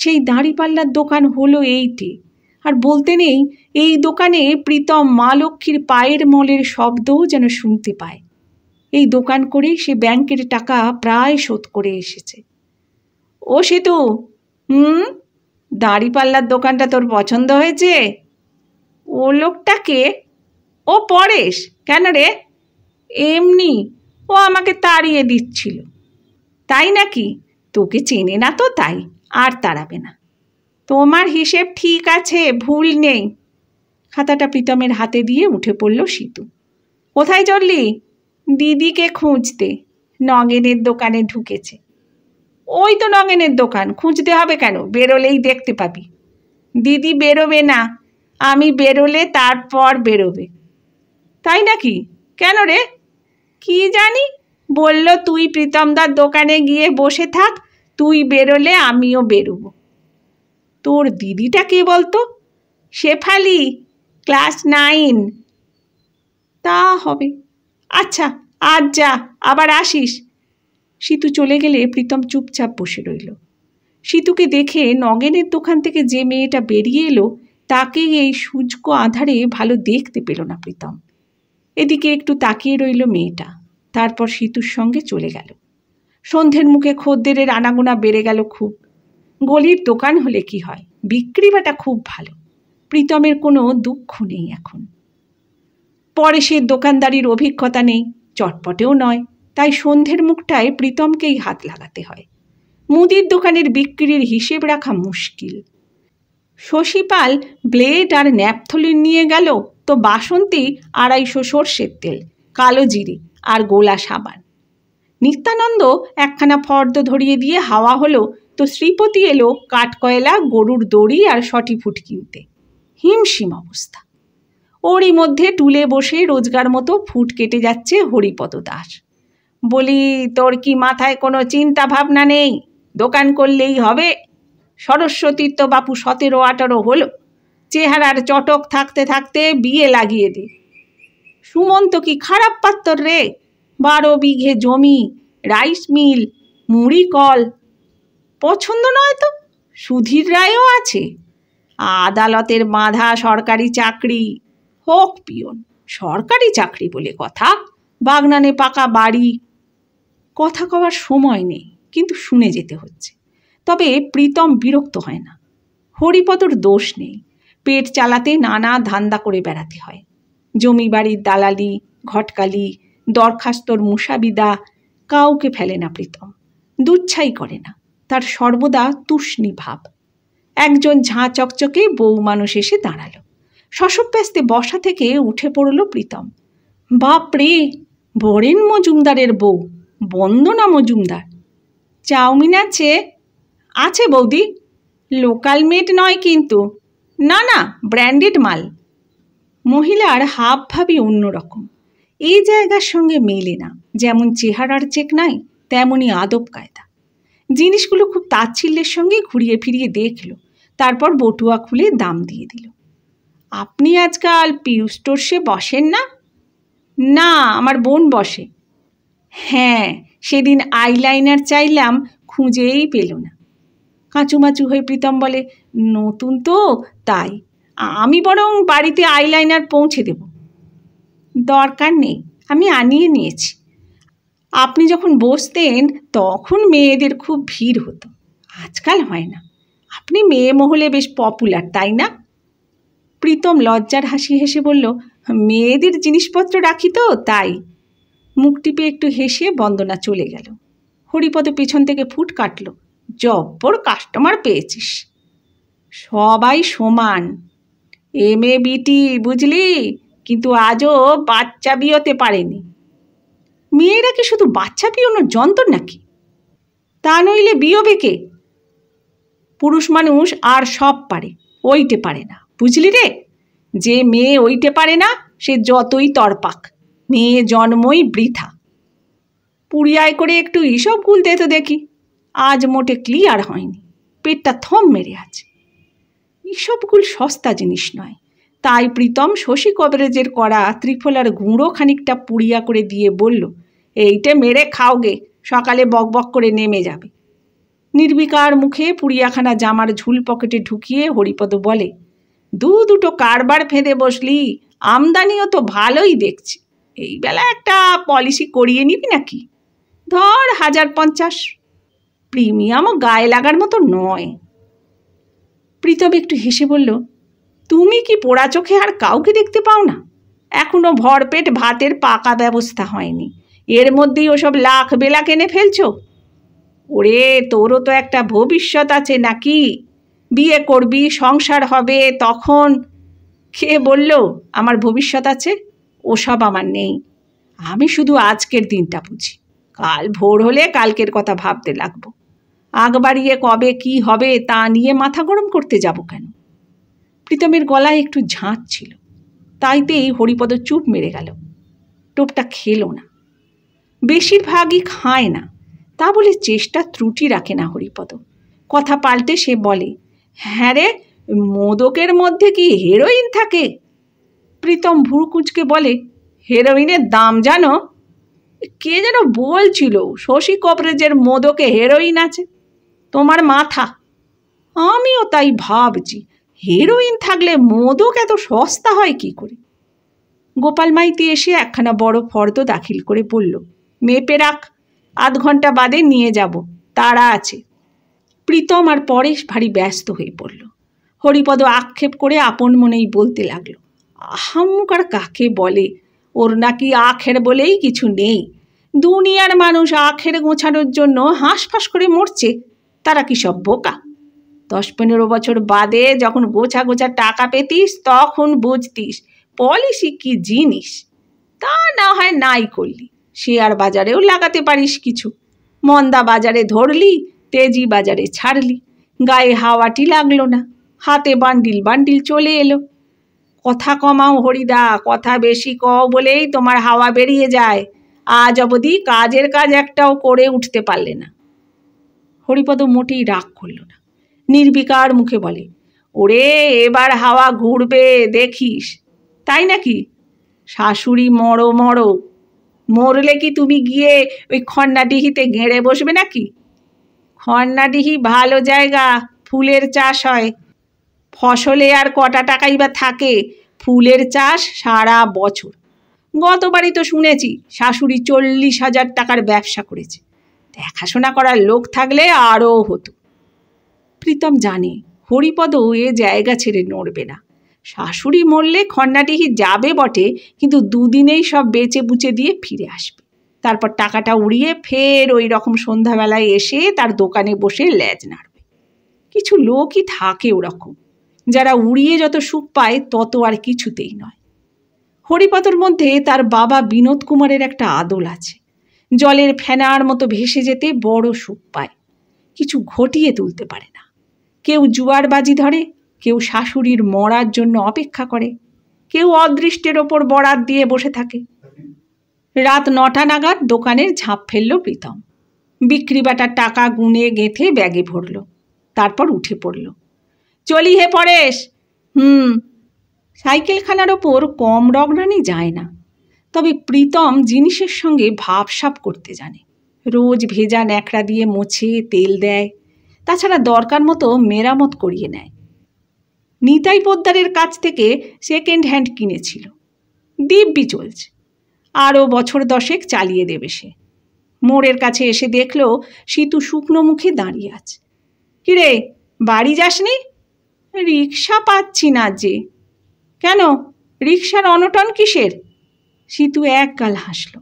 সেই দাঁড়িপাল্লার দোকান হলো এইটি আর বলতে নেই এই দোকানে প্রীতম মা লক্ষ্মীর পায়ের মলের শব্দও যেন শুনতে পায় এই দোকান করে সে ব্যাংকের টাকা প্রায় শোধ করে এসেছে ও সেতু হুম দাঁড়িপাল্লার দোকানটা তোর পছন্দ হয়েছে ও লোকটাকে ও পরেশ কেন রে এমনি ও আমাকে তাড়িয়ে দিচ্ছিল তাই নাকি তোকে চেনে না তো তাই আর তাড়াবে না তোমার হিসেব ঠিক আছে ভুল নেই খাতাটা প্রীতমের হাতে দিয়ে উঠে পড়ল সীতু কোথায় চললি দিদিকে খুঁজতে নগেনের দোকানে ঢুকেছে ওই তো নগেনের দোকান খুঁজতে হবে কেন বেরোলেই দেখতে পাবি দিদি বেরোবে না আমি বেরোলে তারপর বেরোবে তাই নাকি কেন রে কি জানি বলল তুই প্রীতমদার দোকানে গিয়ে বসে থাক তুই বেরোলে আমিও বেরুব তোর দিদিটা কে বলতো শেফালি ক্লাস নাইন তা হবে আচ্ছা আজ যা আবার আসিস সিতু চলে গেলে প্রীতম চুপচাপ বসে রইল সিতুকে দেখে নগেনের দোকান থেকে যে মেয়েটা বেরিয়ে এলো তাকে এই সূচক আধারে ভালো দেখতে পেল না প্রীতম এদিকে একটু তাকিয়ে রইল মেয়েটা তারপর সীতুর সঙ্গে চলে গেল সন্ধ্যের মুখে খদ্দেরের আনাগোনা বেড়ে গেল খুব গলির দোকান হলে কি হয় বিক্রি বাটা খুব ভালো প্রীতমের কোনো দুঃখ নেই এখন পরে সে দোকানদারির অভিজ্ঞতা নেই চটপটেও নয় তাই সন্ধ্যের মুখটায় প্রীতমকেই হাত লাগাতে হয় মুদির দোকানের বিক্রির হিসেব রাখা মুশকিল শশীপাল ব্লেড আর ন্যাপথলিন নিয়ে গেল তো বাসন্তী আড়াইশো সর্ষের তেল কালো জিরে আর গোলা সাবান নিত্যানন্দ একখানা ফর্দ ধরিয়ে দিয়ে হাওয়া হলো তো শ্রীপতি এলো কাঠকয়লা গরুর দড়ি আর সটি ফুট কিনতে হিমশিম অবস্থা ওরই মধ্যে টুলে বসে রোজগার মতো ফুট কেটে যাচ্ছে হরিপদ দাস বলি তোর কি মাথায় কোনো চিন্তা ভাবনা নেই দোকান করলেই হবে সরস্বতীর তো বাপু সতেরো আঠারো হলো চেহারার চটক থাকতে থাকতে বিয়ে লাগিয়ে দে সুমন্ত কি খারাপ পাত্তর রে বারো বিঘে জমি রাইস মিল মুড়ি কল পছন্দ নয় তো সুধীর রায়ও আছে আদালতের বাঁধা সরকারি চাকরি হোক পিয়ন সরকারি চাকরি বলে কথা বাগনানে পাকা বাড়ি কথা কবার সময় নেই কিন্তু শুনে যেতে হচ্ছে তবে প্রীতম বিরক্ত হয় না হরিপদর দোষ নেই পেট চালাতে নানা ধান্দা করে বেড়াতে হয় জমি বাড়ির দালালি ঘটকালি দরখাস্তর মুসাবিদা কাউকে ফেলে না প্রীতম দুচ্ছাই করে না তার সর্বদা তুষ্ণী ভাব একজন ঝাঁ চকচকে বউ মানুষ এসে দাঁড়ালো শশব্যস্তে বসা থেকে উঠে পড়ল প্রীতম বাপরে বরেন মজুমদারের বউ বন্দনা মজুমদার চাউমিন আছে আছে বৌদি লোকাল মেড নয় কিন্তু না না ব্র্যান্ডেড মাল মহিলার হাবভাবই অন্যরকম এই জায়গার সঙ্গে মেলে না যেমন চেহারার চেক নাই তেমনই আদব কায়দা জিনিসগুলো খুব তাচ্ছিল্যের সঙ্গে ঘুরিয়ে ফিরিয়ে দেখল তারপর বটুয়া খুলে দাম দিয়ে দিল আপনি আজকাল পিউ স্টোর্সে বসেন না না আমার বোন বসে হ্যাঁ সেদিন আইলাইনার চাইলাম খুঁজেই পেল না কাঁচুমাচু হয়ে প্রীতম বলে নতুন তো তাই আমি বরং বাড়িতে আইলাইনার পৌঁছে দেব দরকার নেই আমি আনিয়ে নিয়েছি আপনি যখন বসতেন তখন মেয়েদের খুব ভিড় হতো আজকাল হয় না আপনি মেয়ে মহলে বেশ পপুলার তাই না প্রীতম লজ্জার হাসি হেসে বলল মেয়েদের জিনিসপত্র রাখি তো তাই মুখ টিপে একটু হেসে বন্দনা চলে গেল হরিপদ পেছন থেকে ফুট কাটল জব্বর কাস্টমার পেয়েছিস সবাই সমান এম এ বিটি বুঝলি কিন্তু আজও বাচ্চা বিয়োতে পারেনি মেয়েরা কি শুধু বাচ্চা বিয়নোর যন্ত্র নাকি তা নইলে বিয়বে কে পুরুষ মানুষ আর সব পারে ওইটে পারে না বুঝলি রে যে মেয়ে ওইটে পারে না সে যতই তরপাক মেয়ে জন্মই বৃথা পুড়িয়ায় করে একটু ইসব গুলতে তো দেখি আজ মোটে ক্লিয়ার হয়নি পেটটা থম মেরে আছে এসবগুলো সস্তা জিনিস নয় তাই প্রীতম শশী কবরেজের করা ত্রিফলার গুঁড়ো খানিকটা পুড়িয়া করে দিয়ে বলল এইটে মেরে খাও গে সকালে বকবক করে নেমে যাবে নির্বিকার মুখে পুড়িয়াখানা জামার ঝুল পকেটে ঢুকিয়ে হরিপদ বলে দু দুটো কারবার ফেঁদে বসলি আমদানিও তো ভালোই দেখছি এই বেলা একটা পলিসি করিয়ে নিবি নাকি ধর হাজার পঞ্চাশ প্রিমিয়ামও গায়ে লাগার মতো নয় প্রীতম একটু হেসে বলল তুমি কি পোড়া চোখে আর কাউকে দেখতে পাও না এখনও ভরপেট ভাতের পাকা ব্যবস্থা হয়নি এর মধ্যেই ওসব লাখ বেলা কেনে ফেলছ ওরে তোরও তো একটা ভবিষ্যৎ আছে নাকি বিয়ে করবি সংসার হবে তখন কে বলল আমার ভবিষ্যৎ আছে ওসব আমার নেই আমি শুধু আজকের দিনটা বুঝি কাল ভোর হলে কালকের কথা ভাবতে লাগবো আগ বাড়িয়ে কবে কি হবে তা নিয়ে মাথা গরম করতে যাব কেন প্রীতমের গলায় একটু ঝাঁচ ছিল তাইতেই হরিপদ চুপ মেরে গেল টোপটা খেলো না বেশিরভাগই খায় না তা বলে চেষ্টা ত্রুটি রাখে না হরিপদ কথা পাল্টে সে বলে হ্যাঁ রে মোদকের মধ্যে কি হেরোইন থাকে প্রীতম ভুরকুচকে বলে হেরোইনের দাম জানো কে যেন বলছিল শশী কবরেজের মোদকে হেরোইন আছে তোমার মাথা আমিও তাই ভাবছি হেরোইন থাকলে মোদক এত সস্তা হয় কি করে গোপাল মাইতি এসে একখানা বড় ফর্দ দাখিল করে বলল মেপে রাখ আধ ঘন্টা বাদে নিয়ে যাব তারা আছে প্রীতম আর পরেশ ভারী ব্যস্ত হয়ে পড়ল হরিপদ আক্ষেপ করে আপন মনেই বলতে লাগল আহাম্মুক আর কাকে বলে ওর নাকি আখের বলেই কিছু নেই দুনিয়ার মানুষ আখের গোছানোর জন্য হাঁসফাঁস করে মরছে তারা কি সব বোকা দশ পনেরো বছর বাদে যখন গোছা গোছা টাকা পেতিস তখন বুঝতিস পলিসি কি জিনিস তা না হয় নাই করলি শেয়ার বাজারেও লাগাতে পারিস কিছু মন্দা বাজারে ধরলি তেজি বাজারে ছাড়লি গায়ে হাওয়াটি লাগলো না হাতে বান্ডিল বান্ডিল চলে এলো কথা কমাও হরিদা কথা বেশি কও বলেই তোমার হাওয়া বেরিয়ে যায় আজ অবধি কাজের কাজ একটাও করে উঠতে পারলে না হরিপদ মোটেই রাগ করল না নির্বিকার মুখে বলে ওরে এবার হাওয়া ঘুরবে দেখিস তাই নাকি শাশুড়ি মরো মরো মরলে কি তুমি গিয়ে ওই খন্নাডিহিতে গেঁড়ে বসবে নাকি খন্নাডিহি ভালো জায়গা ফুলের চাষ হয় ফসলে আর কটা টাকাই বা থাকে ফুলের চাষ সারা বছর গতবারই তো শুনেছি শাশুড়ি চল্লিশ হাজার টাকার ব্যবসা করেছে দেখাশোনা করার লোক থাকলে আরও হতো প্রীতম জানে হরিপদও এ জায়গা ছেড়ে নড়বে না শাশুড়ি মরলে খন্নাটিহি যাবে বটে কিন্তু দুদিনেই সব বেচে বুচে দিয়ে ফিরে আসবে তারপর টাকাটা উড়িয়ে ফের ওই রকম সন্ধ্যাবেলায় এসে তার দোকানে বসে ল্যাজ নাড়বে কিছু লোকই থাকে ওরকম যারা উড়িয়ে যত সুখ পায় তত আর কিছুতেই নয় হরিপথের মধ্যে তার বাবা বিনোদ কুমারের একটা আদল আছে জলের ফেনার মতো ভেসে যেতে বড় সুখ পায় কিছু ঘটিয়ে তুলতে পারে না কেউ জুয়ার বাজি ধরে কেউ শাশুড়ির মরার জন্য অপেক্ষা করে কেউ অদৃষ্টের ওপর বরাত দিয়ে বসে থাকে রাত নটা নাগাদ দোকানের ঝাঁপ ফেলল প্রীতম বিক্রিবাটার টাকা গুনে গেঁথে ব্যাগে ভরল তারপর উঠে পড়ল চলি হে পরেশ হুম সাইকেলখানার ওপর কম রগরানি যায় না তবে প্রীতম জিনিসের সঙ্গে ভাবসাপ করতে জানে রোজ ভেজা ন্যাকড়া দিয়ে মোছে তেল দেয় তাছাড়া দরকার মতো মেরামত করিয়ে নেয় নিতাই পোদ্দারের কাছ থেকে সেকেন্ড হ্যান্ড কিনেছিল দিব্যি চলছে আরও বছর দশেক চালিয়ে দেবে সে মোড়ের কাছে এসে দেখল সীতু শুকনো মুখে দাঁড়িয়ে আছে কিরে বাড়ি যাসনি রিক্সা পাচ্ছি না যে কেন রিক্সার অনটন কিসের সিতু একগাল হাসল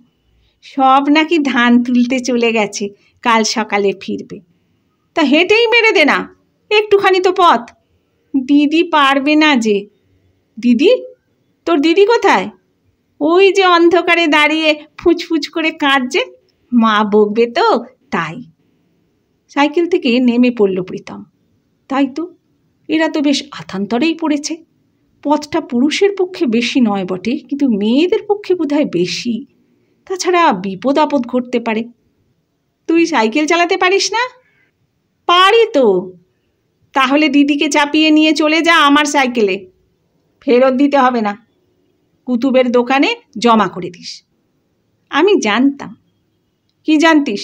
সব নাকি ধান তুলতে চলে গেছে কাল সকালে ফিরবে তা হেঁটেই মেরে দে না একটুখানি তো পথ দিদি পারবে না যে দিদি তোর দিদি কোথায় ওই যে অন্ধকারে দাঁড়িয়ে ফুচফুচ করে কাঁদছে মা বকবে তো তাই সাইকেল থেকে নেমে পড়ল প্রীতম তাই তো এরা তো বেশ আথান্তরেই পড়েছে পথটা পুরুষের পক্ষে বেশি নয় বটে কিন্তু মেয়েদের পক্ষে বোধ বেশি তাছাড়া বিপদ আপদ ঘটতে পারে তুই সাইকেল চালাতে পারিস না পারি তো তাহলে দিদিকে চাপিয়ে নিয়ে চলে যা আমার সাইকেলে ফেরত দিতে হবে না কুতুবের দোকানে জমা করে দিস আমি জানতাম কি জানতিস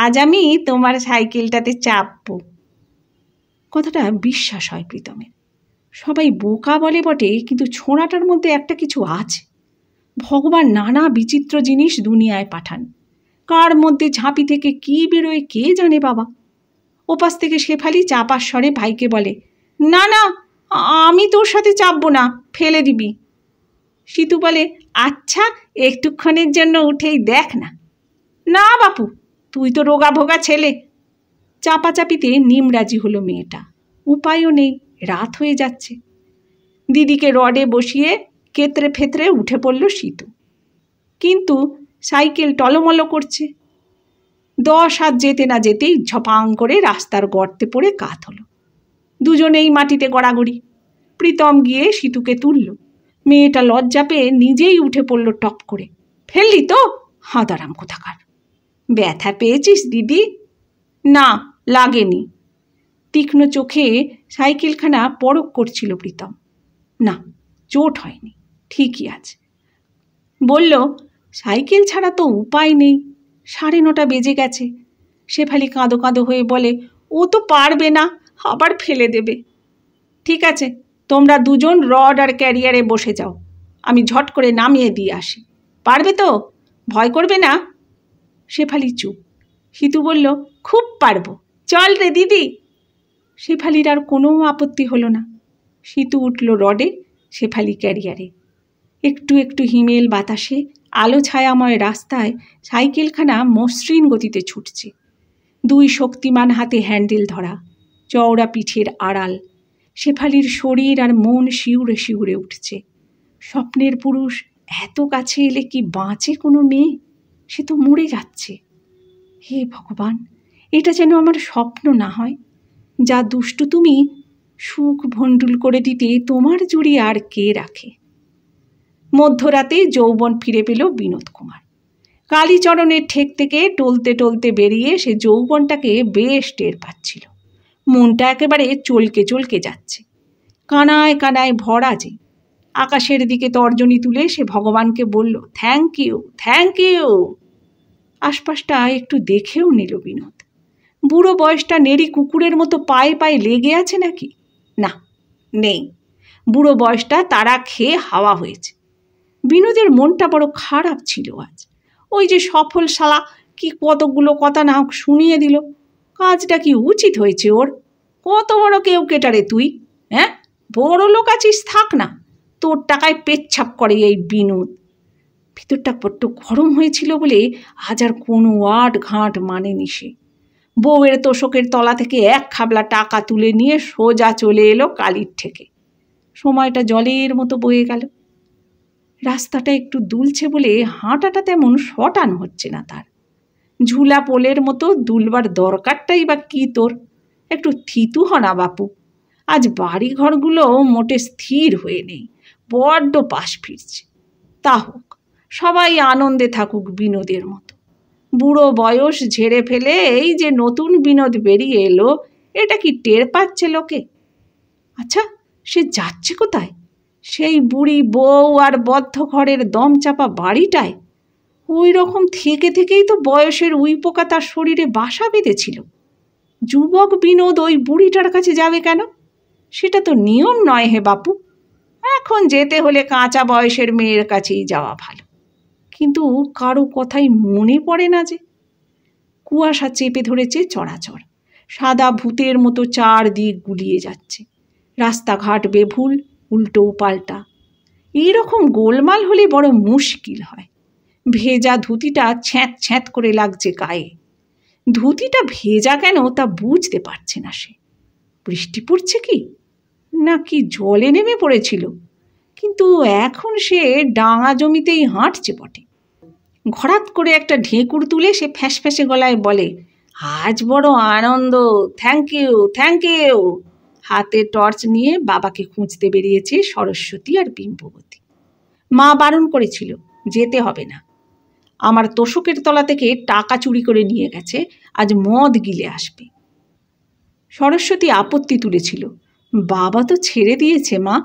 আজ আমি তোমার সাইকেলটাতে চাপব কথাটা বিশ্বাস হয় প্রীতমের সবাই বোকা বলে বটে কিন্তু ছোঁড়াটার মধ্যে একটা কিছু আছে ভগবান নানা বিচিত্র জিনিস দুনিয়ায় পাঠান কার মধ্যে ঝাঁপি থেকে কি বেরোয় কে জানে বাবা ওপাশ থেকে শেফালি চাপার স্বরে ভাইকে বলে না না আমি তোর সাথে চাপবো না ফেলে দিবি সিতু বলে আচ্ছা একটুক্ষণের জন্য উঠেই দেখ না না বাপু তুই তো রোগা ভোগা ছেলে চাপাচাপিতে নিমরাজি হলো মেয়েটা উপায়ও নেই রাত হয়ে যাচ্ছে দিদিকে রডে বসিয়ে কেত্রে ফেতরে উঠে পড়ল সিতু কিন্তু সাইকেল টলমল করছে দশ হাত যেতে না যেতেই ঝপাং করে রাস্তার গর্তে পড়ে কাত হলো দুজনেই মাটিতে গড়াগড়ি প্রীতম গিয়ে সিতুকে তুলল মেয়েটা লজ্জা পেয়ে নিজেই উঠে পড়ল টপ করে ফেললি তো হাঁদারাম কোথাকার ব্যথা পেয়েছিস দিদি না লাগেনি তীক্ষ্ণ চোখে সাইকেলখানা পরক করছিল প্রীতম না চোট হয়নি ঠিকই আছে বলল সাইকেল ছাড়া তো উপায় নেই সাড়ে নটা বেজে গেছে শেফালি কাঁদো কাঁদো হয়ে বলে ও তো পারবে না আবার ফেলে দেবে ঠিক আছে তোমরা দুজন রড আর ক্যারিয়ারে বসে যাও আমি ঝট করে নামিয়ে দিয়ে আসি পারবে তো ভয় করবে না শেফালি চুপ হিতু বলল খুব পারবো চল রে দিদি শেফালির আর কোনো আপত্তি হলো না সিতু উঠল রডে শেফালি ক্যারিয়ারে একটু একটু হিমেল বাতাসে আলো ছায়াময় রাস্তায় সাইকেলখানা মসৃণ গতিতে ছুটছে দুই শক্তিমান হাতে হ্যান্ডেল ধরা চওড়া পিঠের আড়াল শেফালির শরীর আর মন শিউরে শিউরে উঠছে স্বপ্নের পুরুষ এত কাছে এলে কি বাঁচে কোনো মেয়ে সে তো মরে যাচ্ছে হে ভগবান এটা যেন আমার স্বপ্ন না হয় যা দুষ্টু তুমি সুখ ভণ্ডুল করে দিতে তোমার জুড়ি আর কে রাখে মধ্যরাতে যৌবন ফিরে পেল বিনোদ কুমার কালীচরণের ঠেক থেকে টলতে টলতে বেরিয়ে সে যৌবনটাকে বেশ টের পাচ্ছিল মনটা একেবারে চলকে চলকে যাচ্ছে কানায় কানায় ভরা যে আকাশের দিকে তর্জনী তুলে সে ভগবানকে বলল থ্যাংক ইউ থ্যাংক ইউ আশপাশটা একটু দেখেও নিল বিনোদ বুড়ো বয়সটা নেড়ি কুকুরের মতো পায়ে পায়ে লেগে আছে নাকি না নেই বুড়ো বয়সটা তারা খেয়ে হাওয়া হয়েছে বিনোদের মনটা বড় খারাপ ছিল আজ ওই যে সফল শালা কি কতগুলো কথা না শুনিয়ে দিল কাজটা কি উচিত হয়েছে ওর কত বড় কেউ কেটারে তুই হ্যাঁ বড় লোক আছিস থাক না তোর টাকায় পেচ্ছাপ করে এই বিনোদ ভিতরটা বড্ড গরম হয়েছিল বলে আজ আর কোনো আট ঘাট মানেনি সে বউয়ের তোষকের তলা থেকে এক খাবলা টাকা তুলে নিয়ে সোজা চলে এলো কালির থেকে সময়টা জলের মতো বয়ে গেল রাস্তাটা একটু দুলছে বলে হাঁটাটা তেমন শটান হচ্ছে না তার ঝুলা পোলের মতো দুলবার দরকারটাই বা কী তোর একটু থিতু হনা বাপু আজ বাড়ি ঘরগুলো মোটে স্থির হয়ে নেই বড্ড পাশ ফিরছে তা হোক সবাই আনন্দে থাকুক বিনোদের মতো বুড়ো বয়স ঝেড়ে ফেলে এই যে নতুন বিনোদ বেরিয়ে এলো এটা কি টের পাচ্ছে লোকে আচ্ছা সে যাচ্ছে কোথায় সেই বুড়ি বউ আর বদ্ধ ঘরের দম চাপা বাড়িটায় ওই রকম থেকে থেকেই তো বয়সের উইপোকা তার শরীরে বাসা বেঁধেছিল যুবক বিনোদ ওই বুড়িটার কাছে যাবে কেন সেটা তো নিয়ম নয় হে বাপু এখন যেতে হলে কাঁচা বয়সের মেয়ের কাছেই যাওয়া ভালো কিন্তু কারো কথাই মনে পড়ে না যে কুয়াশা চেপে ধরেছে চড়াচড় সাদা ভূতের মতো চারদিক গুলিয়ে যাচ্ছে রাস্তাঘাট বেভুল উল্টো পাল্টা এইরকম গোলমাল হলে বড় মুশকিল হয় ভেজা ধুতিটা ছ্যাঁত ছ্যাঁত করে লাগছে গায়ে ধুতিটা ভেজা কেন তা বুঝতে পারছে না সে বৃষ্টি পড়ছে কি নাকি জলে নেমে পড়েছিল কিন্তু এখন সে ডাঙা জমিতেই হাঁটছে বটে ঘরাত করে একটা ঢেঁকুর তুলে সে ফ্যাঁস ফ্যাঁসে গলায় বলে আজ বড় আনন্দ থ্যাংক ইউ থ্যাংক ইউ হাতে টর্চ নিয়ে বাবাকে খুঁজতে বেরিয়েছে সরস্বতী আর বিম্ববতী মা বারণ করেছিল যেতে হবে না আমার তোষকের তলা থেকে টাকা চুরি করে নিয়ে গেছে আজ মদ গিলে আসবে সরস্বতী আপত্তি তুলেছিল বাবা তো ছেড়ে দিয়েছে মা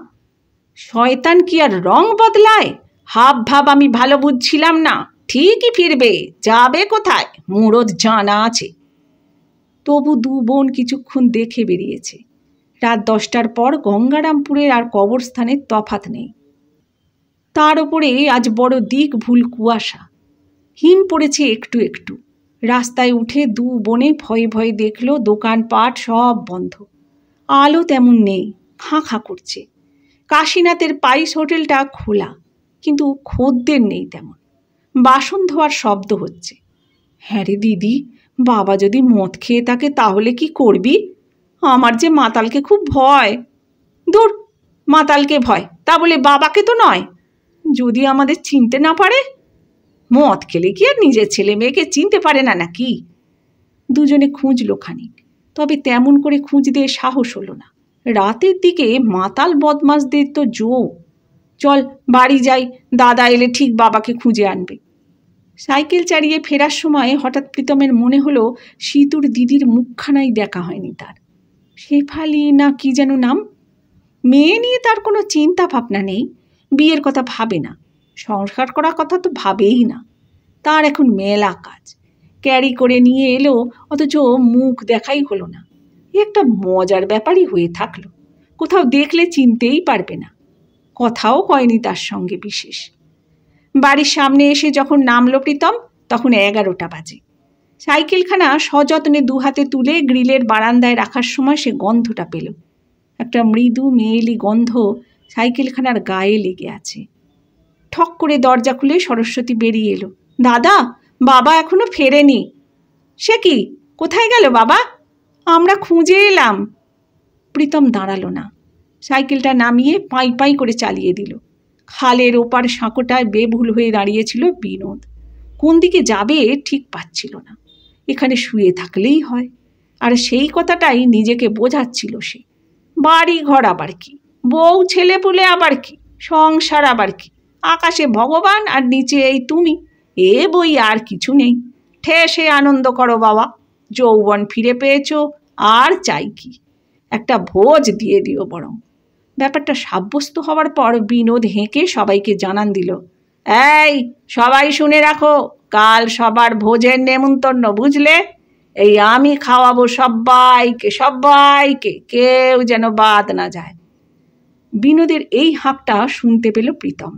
শয়তান কি আর রং বদলায় হাব ভাব আমি ভালো বুঝছিলাম না ঠিকই ফিরবে যাবে কোথায় মুরদ জানা আছে তবু দু বোন কিছুক্ষণ দেখে বেরিয়েছে রাত দশটার পর গঙ্গারামপুরের আর কবরস্থানের তফাত নেই তার ওপরে আজ বড় দিক ভুল কুয়াশা হিম পড়েছে একটু একটু রাস্তায় উঠে দু বনে ভয়ে ভয়ে দেখল দোকানপাট সব বন্ধ আলো তেমন নেই খাঁ খাঁ করছে কাশীনাথের পাইস হোটেলটা খোলা কিন্তু খদ্দের নেই তেমন বাসন ধোয়ার শব্দ হচ্ছে হ্যাঁ রে দিদি বাবা যদি মদ খেয়ে থাকে তাহলে কি করবি আমার যে মাতালকে খুব ভয় দূর মাতালকে ভয় তা বলে বাবাকে তো নয় যদি আমাদের চিনতে না পারে মদ খেলে কি আর নিজের ছেলে মেয়েকে চিনতে পারে না নাকি দুজনে খুঁজল খানিক তবে তেমন করে খুঁজ দিয়ে সাহস হলো না রাতের দিকে মাতাল বদমাসদের তো জো চল বাড়ি যাই দাদা এলে ঠিক বাবাকে খুঁজে আনবে সাইকেল চালিয়ে ফেরার সময় হঠাৎ প্রীতমের মনে হলো সীতুর দিদির মুখখানাই দেখা হয়নি তার শেফালি না কি যেন নাম মেয়ে নিয়ে তার কোনো চিন্তা ভাবনা নেই বিয়ের কথা ভাবে না সংস্কার করার কথা তো ভাবেই না তার এখন মেলা কাজ ক্যারি করে নিয়ে এলো অথচ মুখ দেখাই হলো না একটা মজার ব্যাপারই হয়ে থাকলো কোথাও দেখলে চিনতেই পারবে না কথাও কয়নি তার সঙ্গে বিশেষ বাড়ির সামনে এসে যখন নামলো প্রীতম তখন এগারোটা বাজে সাইকেলখানা সযত্নে দু হাতে তুলে গ্রিলের বারান্দায় রাখার সময় সে গন্ধটা পেল একটা মৃদু মেয়েলি গন্ধ সাইকেলখানার গায়ে লেগে আছে ঠক করে দরজা খুলে সরস্বতী বেরিয়ে এলো দাদা বাবা এখনো ফেরেনি সে কি কোথায় গেল বাবা আমরা খুঁজে এলাম প্রীতম দাঁড়ালো না সাইকেলটা নামিয়ে পাই পাই করে চালিয়ে দিল খালের ওপার সাঁকোটায় বেভুল হয়ে দাঁড়িয়েছিল বিনোদ কোন দিকে যাবে ঠিক পাচ্ছিল না এখানে শুয়ে থাকলেই হয় আর সেই কথাটাই নিজেকে বোঝাচ্ছিল সে বাড়ি ঘর আবার কি বউ ছেলে পুলে আবার কি সংসার আবার কি আকাশে ভগবান আর নিচে এই তুমি এ বই আর কিছু নেই ঠেসে আনন্দ করো বাবা যৌবন ফিরে পেয়েছ আর চাই কি একটা ভোজ দিয়ে দিও বরং ব্যাপারটা সাব্যস্ত হওয়ার পর বিনোদ হেঁকে সবাইকে জানান দিল এই সবাই শুনে রাখো কাল সবার ভোজের নেমন্তন্ন বুঝলে এই আমি খাওয়াবো সবাইকে সবাইকে কেউ যেন বাদ না যায় বিনোদের এই হাঁকটা শুনতে পেল প্রীতম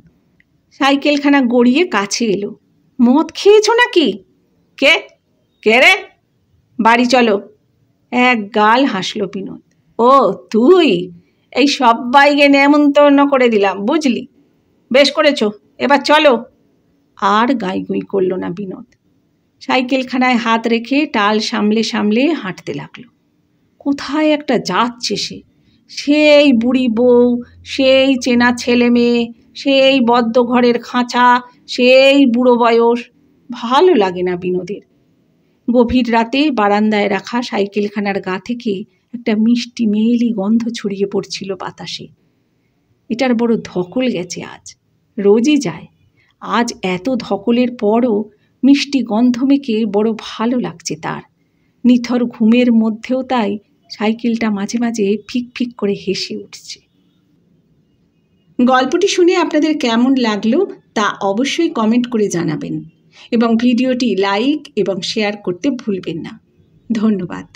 সাইকেলখানা গড়িয়ে কাছে এলো মদ খেয়েছো নাকি কে কে রে বাড়ি চলো এক গাল হাসল বিনোদ ও তুই এই সবাইকে নেমন্তন্ন করে দিলাম বুঝলি বেশ করেছো এবার চলো আর গাইগুই করল না বিনোদ সাইকেলখানায় হাত রেখে টাল সামলে সামলে হাঁটতে লাগলো কোথায় একটা যাচ্ছে সে সেই বুড়ি বউ সেই চেনা ছেলে মেয়ে সেই বদ্ধ ঘরের খাঁচা সেই বুড়ো বয়স ভালো লাগে না বিনোদের গভীর রাতে বারান্দায় রাখা সাইকেলখানার গা থেকে একটা মিষ্টি মেয়েলি গন্ধ ছড়িয়ে পড়ছিল বাতাসে এটার বড় ধকল গেছে আজ রোজই যায় আজ এত ধকলের পরও মিষ্টি গন্ধ মেখে বড় ভালো লাগছে তার নিথর ঘুমের মধ্যেও তাই সাইকেলটা মাঝে মাঝে ফিক ফিক করে হেসে উঠছে গল্পটি শুনে আপনাদের কেমন লাগলো তা অবশ্যই কমেন্ট করে জানাবেন এবং ভিডিওটি লাইক এবং শেয়ার করতে ভুলবেন না ধন্যবাদ